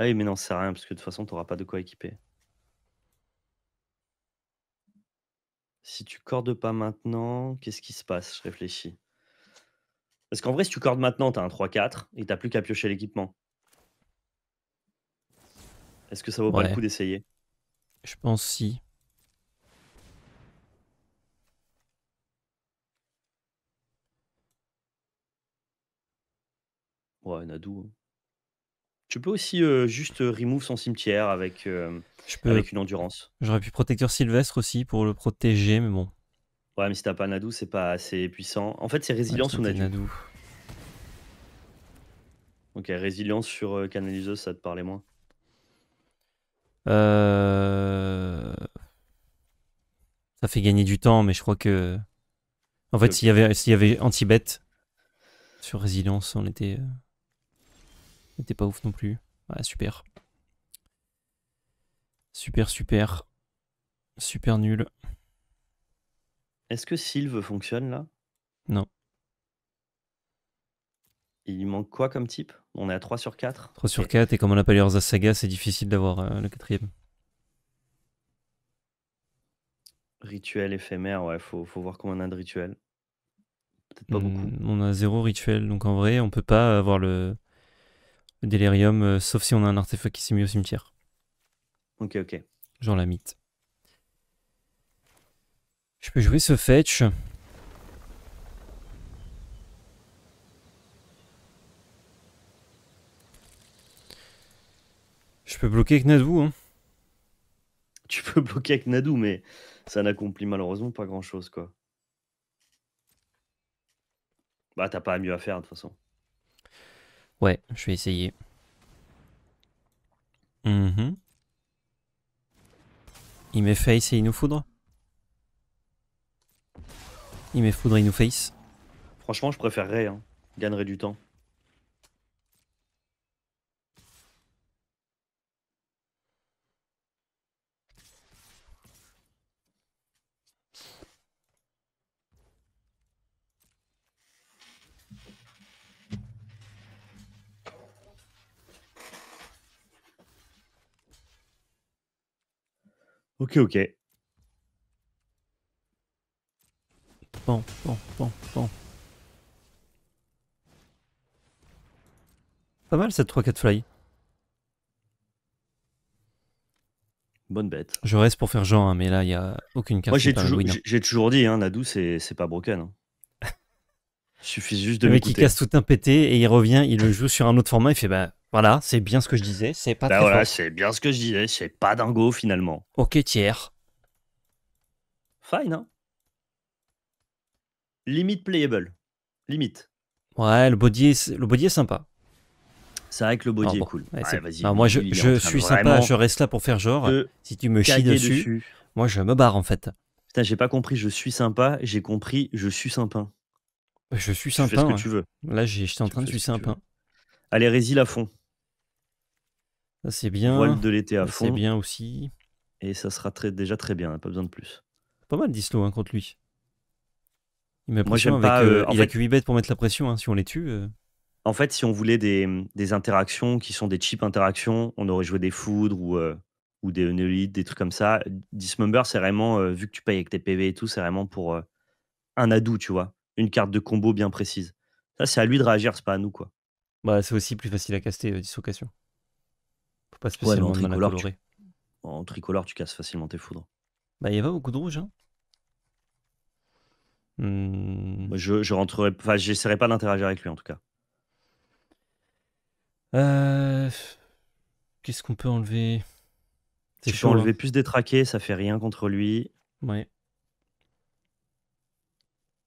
Ah oui, mais non, c'est rien, parce que de toute façon, tu n'auras pas de quoi équiper. Si tu cordes pas maintenant, qu'est-ce qui se passe Je réfléchis. Parce qu'en vrai, si tu cordes maintenant, t'as un 3-4 et t'as plus qu'à piocher l'équipement. Est-ce que ça vaut pas le coup d'essayer Je pense si. Ouais, Nadou. Hein. Tu peux aussi euh, juste euh, remove son cimetière avec, euh, avec une endurance. J'aurais pu protecteur Sylvestre aussi pour le protéger, mais bon. Ouais, mais si t'as pas Nadou, c'est pas assez puissant. En fait, c'est résilience ou Nadou. Ok, résilience sur euh, ça te parlait moins euh... Ça fait gagner du temps, mais je crois que. En fait, s'il y avait, s'il y avait anti-bête sur résilience, on était n'était pas ouf non plus. super. Super, super. Super nul. Est-ce que Sylve fonctionne là Non. Il manque quoi comme type On est à 3 sur 4. 3 sur 4, et comme on n'a pas les à Saga, c'est difficile d'avoir euh, le quatrième. Rituel éphémère, ouais, faut, faut voir comment on a de rituels. Peut-être pas beaucoup. Hmm, on a zéro rituel, donc en vrai, on peut pas avoir le, Delirium, euh, sauf si on a un artefact qui s'est mis au cimetière. Ok, ok. Genre la mythe. Je peux jouer ce fetch. Je peux bloquer avec Nadou. Hein. Tu peux [laughs] bloquer avec Nadou, mais ça n'accomplit malheureusement pas grand chose, quoi. Bah, t'as pas mieux à faire, de toute façon. Ouais, je vais essayer. Mm-hmm. Il met face et il nous foudre. Il met foudre et il nous face. Franchement, je préférerais. Hein. Gagnerait du temps. Ok, ok. Bon, bon, bon, bon. Pas mal cette 3-4 fly. Bonne bête. Je reste pour faire genre, hein, mais là, il n'y a aucune carte. Moi, hein. j'ai toujours, dit, hein, Nadou, c'est pas broken. Hein. [laughs] suffit juste de Le mec, il casse tout un pété et il revient, il le joue sur un autre format, il fait bah, voilà, c'est bien ce que je disais. C'est pas. Bah c'est bien ce que je disais. C'est pas dingo finalement. Ok, tiers. Fine. Hein Limite playable. Limite. Ouais, le body est, le body est sympa. C'est vrai que le body est cool. moi, je, suis sympa. Je reste là pour faire genre. Si tu me chies dessus, moi, je me barre en fait. Putain, j'ai pas compris. Je suis sympa. J'ai compris. Je suis sympa. Je suis sympa. Tu fais ce que tu veux. Là, j'étais en train de suis sympa. Allez, Résil à fond c'est bien. de l'été C'est bien aussi. Et ça sera déjà très bien, hein, pas besoin de plus. Pas mal d'Islo hein, contre lui. Il a que 8 bêtes pour mettre la pression hein, si on les tue. Euh. En fait, si on voulait des, interactions qui sont des cheap interactions, on aurait joué des foudres ou, euh, des neolithes, des trucs comme ça. Dismember, c'est vraiment, euh, vu que tu payes avec tes PV et tout, c'est vraiment pour un adou, tu vois. Une carte de combo bien précise. Ça, c'est à lui de réagir, c'est pas à nous, quoi. Bah, c'est aussi plus facile à caster, dislocation en tricolore, tu... En tricolore, tu casses facilement tes foudres. Bah, il n'y a pas beaucoup de rouge. Hein. Hmm. Je, rentrerai. Enfin, j'essaierai pas d'interagir avec lui en tout cas. Euh, qu'est-ce qu'on peut enlever Tu peux hein. enlever plus des traqués, ça fait rien contre lui. Ouais.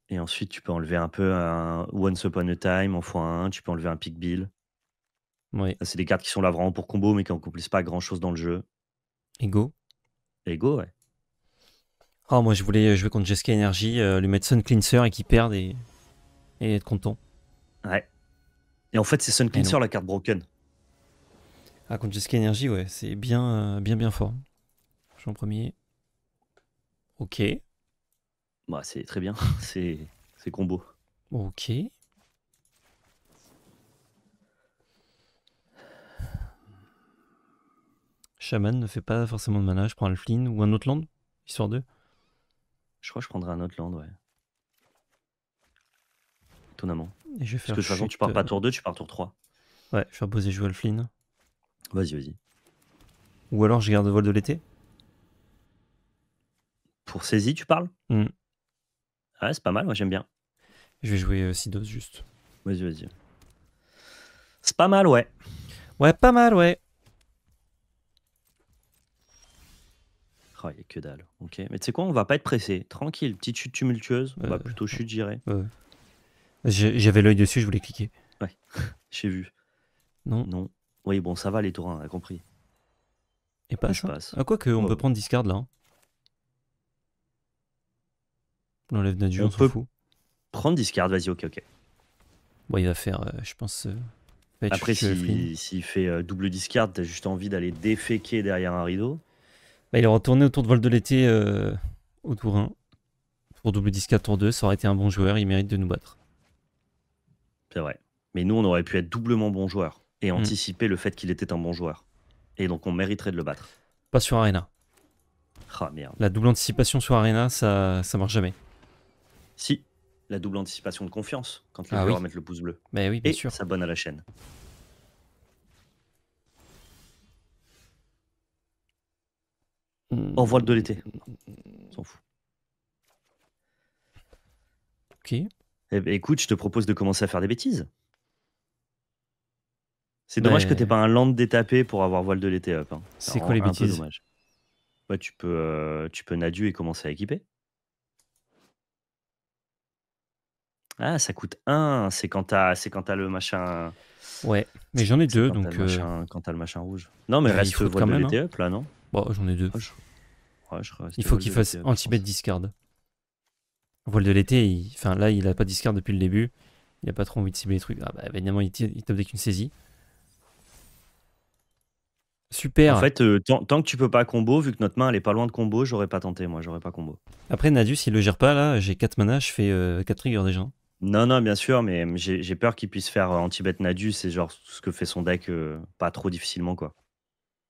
Et ensuite, tu peux enlever un peu un Once Upon a Time en fois tu peux enlever un Pick Bill. C'est des cartes qui sont là vraiment pour combo, mais qui n'accomplissent pas grand chose dans le jeu. Ego Ego, ouais. Oh, moi je voulais euh, jouer contre Jessica Energy, euh, lui mettre Sun Cleanser et qu'il perde et... être content. Ouais. Et en fait, c'est Sun Cleanser la carte broken. Ah, contre Jessica Energy, ouais, c'est bien, euh, bien, bien fort. Je suis en premier. Ok. Bah, c'est très bien. [laughs] c'est combo. Ok. Shaman ne fait pas forcément de mana, je prends Alflin ou un autre land. histoire d'eux. Je crois que je prendrai un autre land. ouais. Étonnamment. Et je Parce que de toute tu pars pas tour 2, tu pars tour 3. Ouais, je vais reposer jouer Alflin. Vas-y, vas-y. Ou alors je garde le vol de l'été Pour saisie, tu parles hmm. ah Ouais, c'est pas mal, moi j'aime bien. Je vais jouer euh, Sidos juste. Vas-y, vas-y. C'est pas mal, ouais. Ouais, pas mal, ouais. il y a que dalle. Ok. Mais tu sais quoi, on va pas être pressé. Tranquille, petite chute tumultueuse. On va euh, plutôt chute, Ouais. J'avais l'œil dessus, je voulais cliquer. [laughs] j'ai vu. Non. Non. Oui, bon, ça va les tours, on a compris. Et pas ça. passe. À quoi que, on peut prendre discard là. Hein. On enlève notre jeu, on, peut fout. Prendre discard, vas-y, ok, ok. Bon, il va faire, euh, je pense. Euh, Après, s'il si, fait double discard, t'as juste envie d'aller déféquer derrière un rideau. Bah, il est retourné autour de vol de l'été euh, au tour 1. Pour double 10 4 tour 2, ça aurait été un bon joueur, il mérite de nous battre. C'est vrai. Mais nous, on aurait pu être doublement bon joueur et mm. anticiper le fait qu'il était un bon joueur. Et donc, on mériterait de le battre. Pas sur Arena. Ah, merde. La double anticipation sur Arena, ça, ça marche jamais. Si, la double anticipation de confiance quand les vas ah joueurs le pouce bleu. Mais bah oui, bien et sûr. ça bonne à la chaîne. Hmm. En voile de l'été. Hmm. S'en fout. Ok. Eh ben, écoute, je te propose de commencer à faire des bêtises. C'est dommage que t'aies pas un land détapé pour avoir voile de l'été up. Hein. C'est quoi les bêtises dommage. Bah, tu peux, euh, tu peux nadu et commencer à équiper. Ah, ça coûte 1, c'est quand t'as le machin. Ouais, mais j'en ai deux, quand donc. Euh, t'as le machin rouge. Non, mais bah, reste voile de l'été up, hein. là, non Bon, bah, j'en ai deux. Ah, il faut qu'il fasse anti-bet discard. Voile de l'été, enfin là, il a pas discard depuis le début. Il a pas trop envie de cibler les trucs. Ah, bah, évidemment, il, tape top une saisie. Super. En fait, euh, tant, que tu peux pas combo, vu que notre main elle est pas loin de combo, j'aurais pas tenté, moi, j'aurais pas combo. Après, Nadus, il le gère pas là, j'ai 4 mana, je fais 4 euh, triggers déjà. Hein. Non, non, bien sûr, mais j'ai peur qu'il puisse faire euh, anti-bet Nadius, c'est genre ce que fait son deck pas trop difficilement, quoi.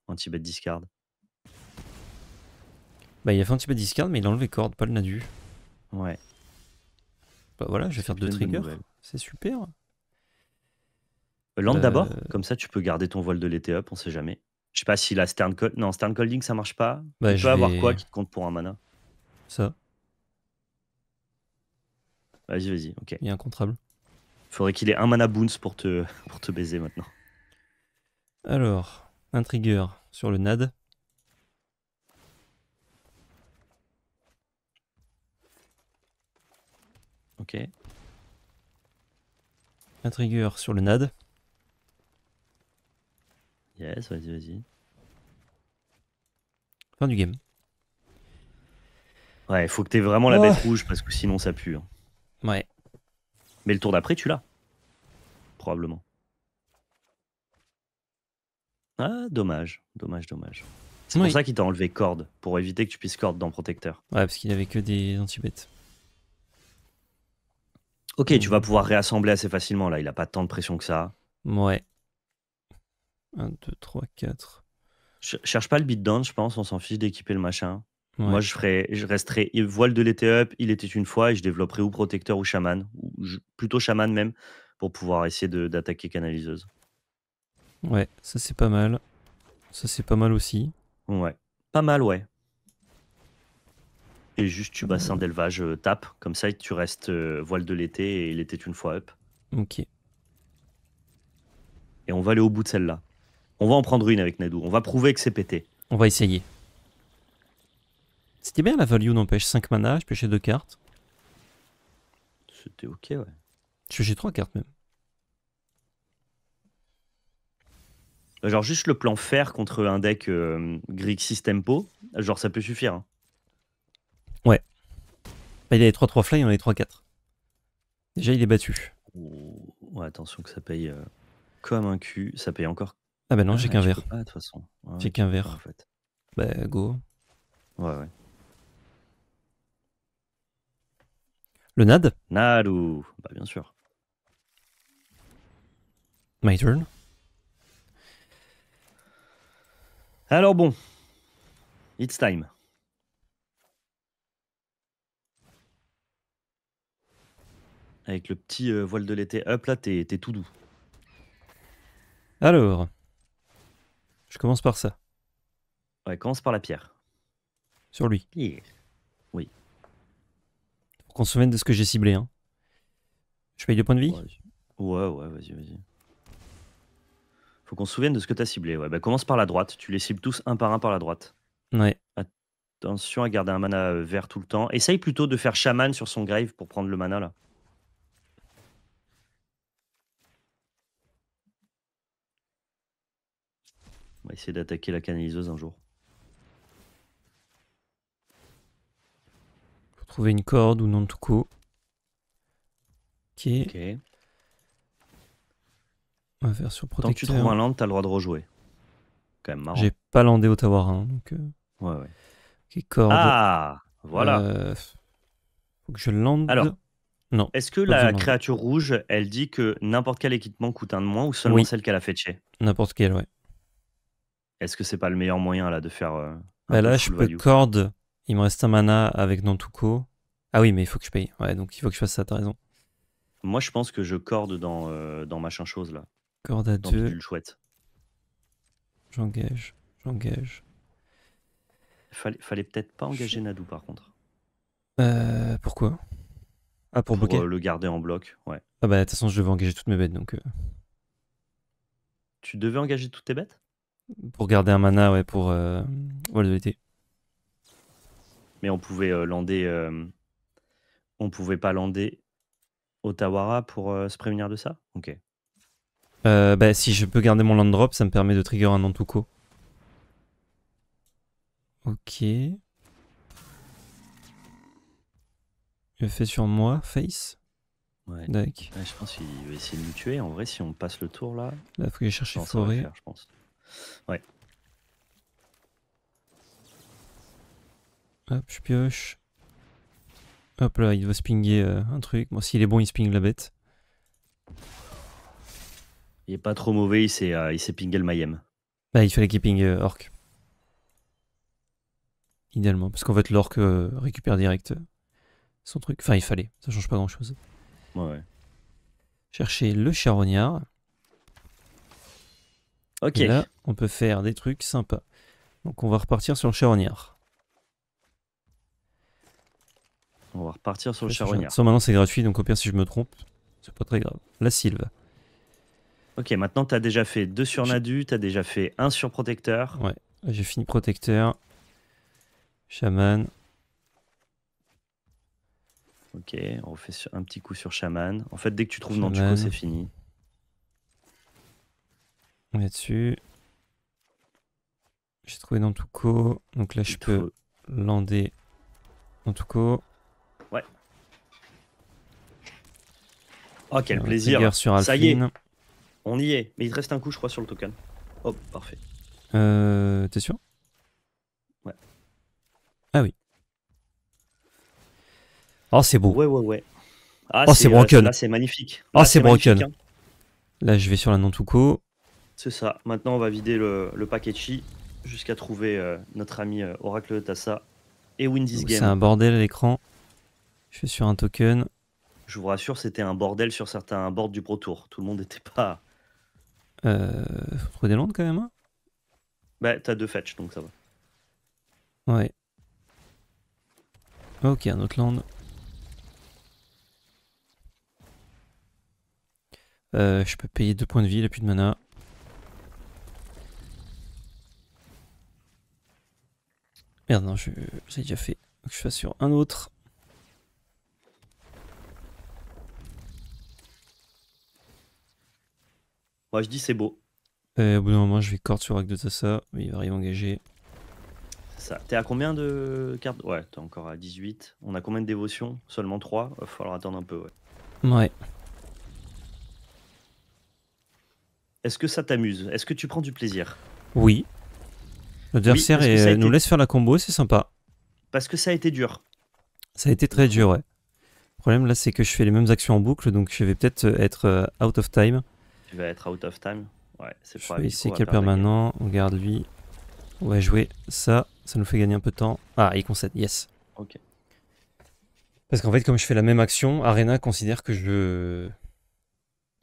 Anti-bet discard. Bah, il a fait un petit peu de discard, mais il enlevé corde, pas le nadu. Ouais. Bah voilà, je vais faire deux triggers. C'est super. Land euh, d'abord, comme ça tu peux garder ton voile de l'été up, on sait jamais. Je sais pas si la Stern Non, Stern Colding ça marche pas. Bah, tu peux avoir quoi qui te compte pour un mana Ça. Vas-y, vas-y, ok. Il y a un contrable. Faudrait qu'il ait un mana boons pour te, [laughs] pour te baiser maintenant. Alors, un trigger sur le NAD. Ok. trigger sur le NAD. Yes, vas-y, vas-y. Fin du game. Ouais, faut que t'aies vraiment la oh. bête rouge parce que sinon ça pue. Hein. Ouais. Mais le tour d'après, tu l'as. Probablement. Ah, dommage, dommage, dommage. C'est pour ça qu'il t'a enlevé corde, pour éviter que tu puisses corde dans protecteur. Ouais, parce qu'il avait que des anti-bêtes. Ok, tu vas pouvoir réassembler assez facilement là. Il n'a pas tant de pression que ça. Ouais. 1, 2, 3, 4. cherche pas le beatdown, je pense. On s'en fiche d'équiper le machin. Moi, je, ferai, je resterai voile de l'été up, il était une fois, et je développerai ou protecteur ou chaman, ou plutôt chaman même, pour pouvoir essayer d'attaquer canaliseuse. Ouais, ça c'est pas mal. Ça c'est pas mal aussi. Ouais, pas mal, ouais et juste tu bassin d'élevage euh, tape, comme ça tu restes euh, voile de l'été et il était une fois up. Ok. Et on va aller au bout de celle-là. On va en prendre une avec Nadou, on va prouver que c'est pété. On va essayer. C'était bien la value, n'empêche 5 mana, je pêchais 2 cartes. C'était ok, ouais. Je pêchais 3 cartes même. Genre juste le plan fer contre un deck euh, Greek Grixis Tempo, genre ça peut suffire. Hein. Ouais. Bah, il a les 3-3 fly, il en a les 3-4. Déjà, il est battu. Oh, attention que ça paye euh, comme un cul. Ça paye encore. Ah bah non, j'ai ah, qu'un qu'un Ah, de toute façon. j'ai qu'un verre. En fait. Bah, go. Ouais, ouais. Le NAD Nad ou Bah, bien sûr. My turn. Alors bon, it's time. Avec le petit euh, voile de l'été up, là, t'es tout doux. Alors, je commence par ça. Ouais, commence par la pierre. Sur lui. Pierre. Oui. Faut qu'on se souvienne de ce que j'ai ciblé. Hein. Je paye deux points de vie Ouais, ouais, vas-y, vas-y. Faut qu'on se souvienne de ce que t'as ciblé. Ouais, bah commence par la droite. Tu les cibles tous un par un par la droite. Ouais. Attention à garder un mana euh, vert tout le temps. Essaye plutôt de faire chaman sur son grave pour prendre le mana là. On va essayer d'attaquer la canaliseuse un jour. Faut trouver une corde ou non de tout okay. ok. On va faire sur protecteur. Tant que tu trouves un land, t'as le droit de rejouer. Quand même marrant. J'ai pas landé au Tower donc... Euh. Ouais, ouais. Ok, corde. Ah Voilà euh, Faut que je lande... Alors, non. Est-ce que la créature rouge, elle dit que n'importe quel équipement coûte un de moins ou seulement celle qu'elle a fait chez N'importe quelle, ouais. Est-ce que c'est pas le meilleur moyen là de faire. Euh, bah là, je peux corde. Il me reste un mana avec Nantuko. Ah oui, mais il faut que je paye. Ouais, donc il faut que je fasse ça, t'as raison. Moi, je pense que je corde dans, euh, dans machin chose là. Corde à deux. chouette. J'engage. J'engage. Fallait, peut-être pas engager Nadou par contre. Euh, pourquoi Ah, pour, bloquer Le garder en bloc, ouais. Ah bah, de toute façon, je devais engager toutes mes bêtes donc. Tu devais engager toutes tes bêtes pour garder un mana, ouais, pour euh, de l'été. Mais on pouvait euh, lander. Euh, on pouvait pas lander Otawara pour euh, se prévenir de ça Ok. bah, si je peux garder mon land drop, ça me permet de trigger un Antuko. Ok. Il fait sur moi, face. Ouais. je pense qu'il va essayer de nous tuer. En vrai, si on passe le tour là. Là, faut que je cherche forêt. je pense. Ouais. Hop, je pioche. Hop là, il va spinger euh, un truc. Moi, bon, s'il est bon, il sping la bête. Il est pas trop mauvais, il s'est euh, pingé le Mayhem. Bah, il fallait qu'il ping euh, Orc. Idéalement, parce qu'en fait, l'Orc récupère direct son truc. Enfin, il fallait, ça change pas grand chose. Ouais. Chercher le charognard. Ok. là, on peut faire des trucs sympas. Donc on va repartir sur le charognard. On va repartir sur le charognard. Ça, maintenant c'est gratuit, donc au pire si je me trompe, c'est pas très grave. La Sylve. Ok, maintenant tu as déjà fait 2 sur Nadu, t'as déjà fait 1 sur Protecteur. Ouais, j'ai fini Protecteur. Chaman. Ok, on refait un petit coup sur Chaman. En fait, dès que tu trouves c'est fini. On est dessus. J'ai trouvé Nantuko. Donc là, je peux lander Nantuko. Ouais. Oh, quel plaisir. Ça y est. On y est. Mais il reste un coup, je crois, sur le token. Hop, parfait. Euh, t'es sûr Ouais. Ah oui. Oh, c'est beau. Ouais, ouais, ouais. Ah, oh, c'est euh, broken. Là, c'est magnifique. ah oh, c'est broken. Hein. Là, je vais sur la Nantuko. C'est ça. Maintenant, on va vider le, le chi jusqu'à trouver euh, notre ami euh, Oracle Tassa et win game. C'est un bordel à l'écran. Je suis sur un token. Je vous rassure, c'était un bordel sur certains boards du Pro Tour. Tout le monde n'était pas. Euh. Faut des landes quand même hein Bah, t'as deux fetch donc ça va. Ouais. Ok, un autre land. Euh, je peux payer deux points de vie, il a plus de mana. Merde, non, je, déjà fait. que je fasse sur un autre. Moi, je dis c'est beau. Et euh, au bout d'un moment, je vais corde sur Rack de Tassa, mais il va engager. Ça. T'es à combien de cartes Ouais, t'es encore à 18. On a combien de dévotions Seulement 3 Il va falloir attendre un peu, ouais. Ouais. Est-ce que ça t'amuse Est-ce que tu prends du plaisir Oui. L'adversaire euh, nous laisse faire la combo, c'est sympa. Parce que ça a été dur. Ça a été très dur, ouais. Le problème là, c'est que je fais les mêmes actions en boucle, donc je vais peut-être euh, être euh, out of time. Tu vas être out of time Ouais, c'est Je vais essayer quel permanent, on garde lui. On va jouer ça, ça nous fait gagner un peu de temps. Ah, il concède, yes. Ok. Parce qu'en fait, comme je fais la même action, Arena considère que je,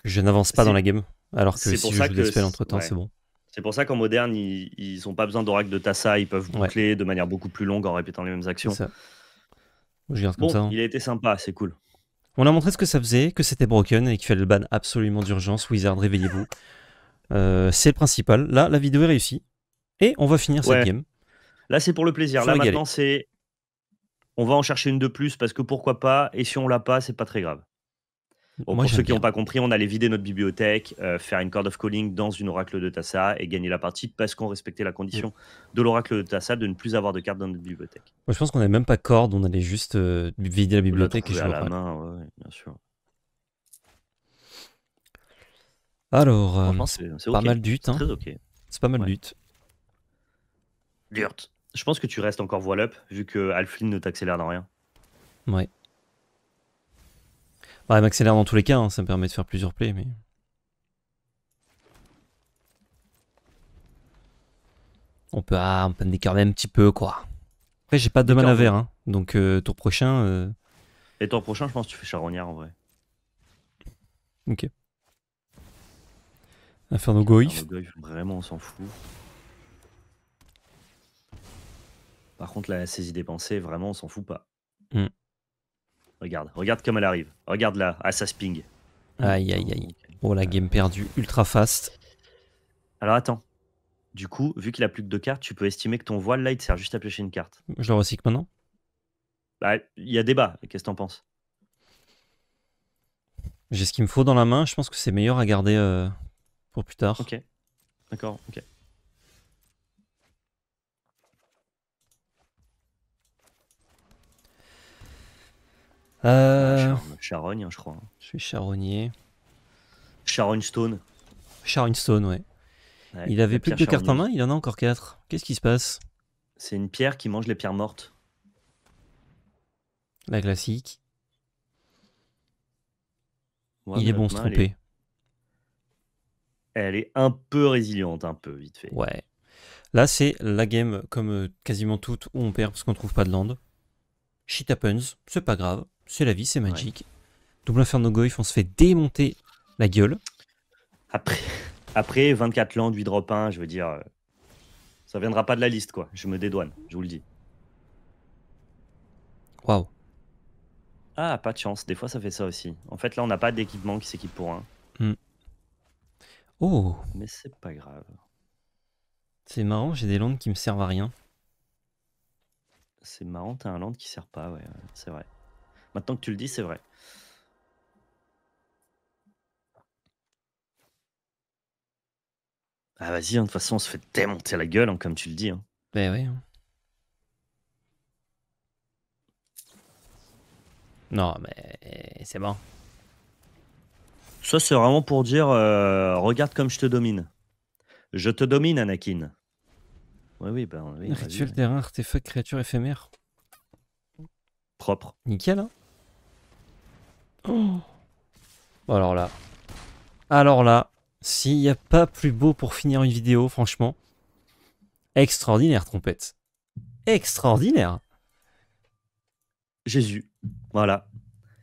je n'avance pas dans la game. Alors que si je joue des spells entre temps, c'est bon. C'est pour ça qu'en moderne, ils n'ont pas besoin d'oracle de Tassa, ils peuvent boucler de manière beaucoup plus longue en répétant les mêmes actions. Ça. Hein. Il a été sympa, c'est cool. On a montré ce que ça faisait, que c'était broken et qu'il fallait le ban absolument d'urgence. Wizard, réveillez-vous. [laughs] Euh, c'est le principal. Là, la vidéo est réussie. Et on va finir cette game. Là, c'est pour le plaisir. Là, maintenant, c'est. On va en chercher une de plus parce que pourquoi pas. Et si on l'a pas, c'est pas très grave pour ceux qui n'ont pas compris, on allait vider notre bibliothèque, euh, faire une card of calling dans une oracle de Tassa et gagner la partie parce qu'on respectait la condition de l'oracle de Tassa de ne plus avoir de cartes dans notre bibliothèque. Moi, je pense qu'on n'avait même pas corde, on allait juste euh, vider la bibliothèque et et à la main, ouais, bien sûr. Alors, c'est pas, mal d'ut. Hein. C'est pas mal du d'ut. Je pense que tu restes encore voile up, vu que Alphine ne t'accélère dans rien. Ouais. Bah, m'accélère dans tous les cas, hein, ça me permet de faire plusieurs plays, mais... On peut, ah, on peut me un petit peu, quoi. Après, j'ai pas de mal à verre, hein, donc euh, tour prochain... Euh- Et tour prochain, je pense que tu fais charognard, en vrai. Ok. Inferno Goif. Vraiment, on s'en fout. Par contre, la saisie des pensées, vraiment, on s'en fout pas. Hmm. Regarde, regarde comme elle arrive. Regarde là, à sa ping. Aïe, aïe, aïe. Oh, la game perdue, ultra fast. Alors attends. Du coup, vu qu'il a plus que deux cartes, tu peux estimer que ton voile là, il te sert juste à piocher une carte. Je le recycle maintenant Bah, il y a débat. Qu'est-ce que t'en penses J'ai ce qu'il me faut dans la main. Je pense que c'est meilleur à garder euh, pour plus tard. Ok. D'accord, ok. Euh... Charogne, hein, je crois. Hein. Je suis charognier. Charogne Stone. charogne Stone, ouais. il avait plus de cartes en main, il en a encore quatre. Qu'est-ce qui se passe C'est une pierre qui mange les pierres mortes. La classique. il est bon se tromper. Elle est... un peu résiliente, un peu vite fait. Ouais. Là, c'est la game, comme euh, quasiment toute, où on perd parce qu'on trouve pas de land. Shit happens, c'est pas grave c'est la vie, c'est magique. Double Inferno Goyf, on se fait démonter la gueule. Après, [laughs] après 24 lands, 8 drop 1, je veux dire, euh, ça viendra pas de la liste, quoi. Je me dédouane, je vous le dis. Waouh. Ah, pas de chance, des fois ça fait ça aussi. En fait, là, on n'a pas d'équipement qui s'équipe pour un. Hmm. Oh Mais c'est pas grave. C'est marrant, j'ai des landes qui me servent à rien. C'est marrant, t'as un land qui sert pas, ouais c'est vrai. Maintenant que tu le dis, c'est vrai. Ah vas-y, hein, de toute façon, on se fait démonter la gueule, hein, comme tu le dis. Hein. Ben oui. Hein. Non, mais c'est bon. Ça, c'est vraiment pour dire euh, regarde comme je te domine. Je te domine, Anakin. Oui, oui, ben. Oui, Rituel terrain, artefact, créature éphémère. Propre. Nickel, hein Oh. Alors là. Alors là. S'il n'y a pas plus beau pour finir une vidéo, franchement. Extraordinaire, trompette. Extraordinaire. Jésus. Voilà.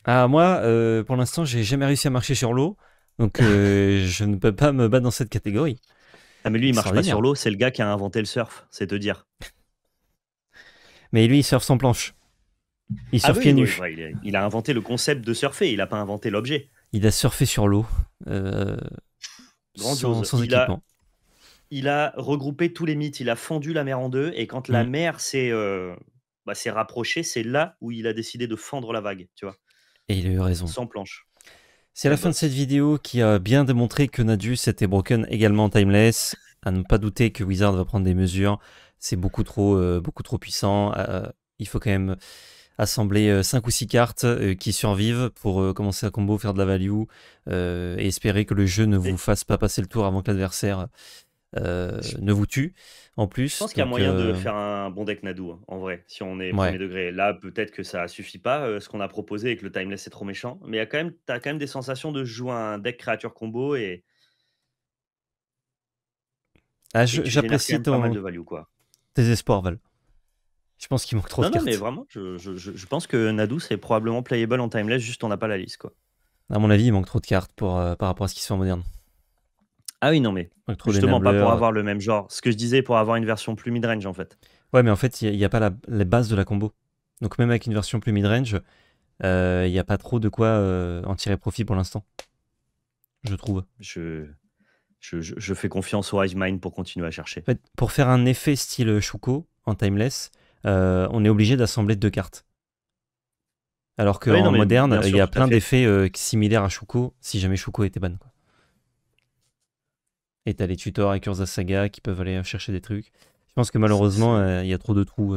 Ah, moi, euh, pour l'instant, j'ai jamais réussi à marcher sur l'eau. Donc, euh, [laughs] je ne peux pas me battre dans cette catégorie. Ah, mais lui, il marche pas sur l'eau. C'est le gars qui a inventé le surf, c'est te dire. [laughs] mais lui, il surfe sans planche. Il ah surfe il a inventé le concept de surfer, il n'a pas inventé l'objet. Il a surfé sur l'eau. Euh, sans, il équipement. A, il a regroupé tous les mythes, il a fendu la mer en deux, et quand la mm. mer s'est euh, bah, rapprochée, c'est là où il a décidé de fendre la vague, tu vois. Et il a eu raison. Sans planche. C'est la fin de cette vidéo qui a bien démontré que Nadius était broken également timeless. À ne pas douter que Wizard va prendre des mesures. C'est beaucoup trop, euh, beaucoup trop puissant. Euh, il faut quand même, assembler 5 euh, ou 6 cartes euh, qui survivent pour euh, commencer à combo, faire de la value et espérer que le jeu ne vous fasse pas passer le tour avant que l'adversaire ne vous tue en plus. Je pense qu'il y a moyen de faire un bon deck Nadu hein, en vrai, si on est premier degré. Là, peut-être que ça suffit pas ce qu'on a proposé et que le timeless est trop méchant, mais tu as quand même des sensations de jouer un deck créature combo et. Ah, j'apprécie ton... tes espoirs, Val. Je pense qu'il manque trop de cartes. non, mais vraiment, je, pense que Nadu, c'est probablement playable en timeless, juste on n'a pas la liste. quoi. À mon avis, il manque trop de cartes pour, euh, par rapport à ce qui se fait en moderne. Ah oui, non, mais justement pas pour avoir le même genre. Ce que je disais, pour avoir une version plus mid-range, en fait. Ouais, mais en fait, il n'y a, pas la, les bases de la combo. Donc même avec une version plus mid-range, euh, il n'y a pas trop de quoi euh, en tirer profit pour l'instant. Je trouve. Je, je, fais confiance au Hive Mind pour continuer à chercher. pour faire un effet style Shuko en Timeless, euh, on est obligé d'assembler deux cartes. Alors qu'en ah moderne, il y a plein d'effets euh, similaires à Shuko, si jamais Shuko était ban. Et t'as les tutors et Saga qui peuvent aller chercher des trucs. Je pense que malheureusement, euh, il y a trop de trous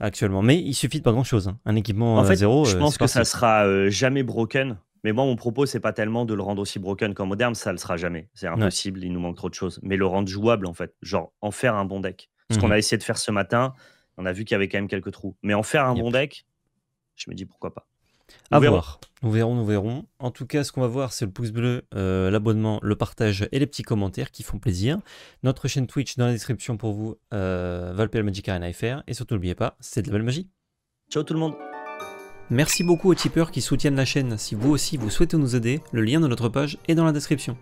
actuellement. Mais il suffit de pas grand-chose. Hein. Un équipement zéro. Je pense que ça sera jamais broken. Mais moi, mon propos, c'est pas tellement de le rendre aussi broken qu'en moderne, ça le sera jamais. C'est impossible, il nous manque trop de choses. Mais le rendre jouable, en fait. Genre, en faire un bon deck. Ce mhm. qu'on a essayé de faire ce matin, on a vu qu'il y avait quand même quelques trous. Mais en faire un bon deck, je me dis pourquoi pas. Nous à verrons. voir. Nous verrons, nous verrons. En tout cas, ce qu'on va voir, c'est le pouce bleu, euh, l'abonnement, le partage et les petits commentaires qui font plaisir. Notre chaîne Twitch dans la description pour vous, euh, Magic Arena FR. Et surtout, n'oubliez pas, c'est de la belle magie. Ciao tout le monde. Merci beaucoup aux tipeurs qui soutiennent la chaîne. Si vous aussi vous souhaitez nous aider, le lien de notre page est dans la description.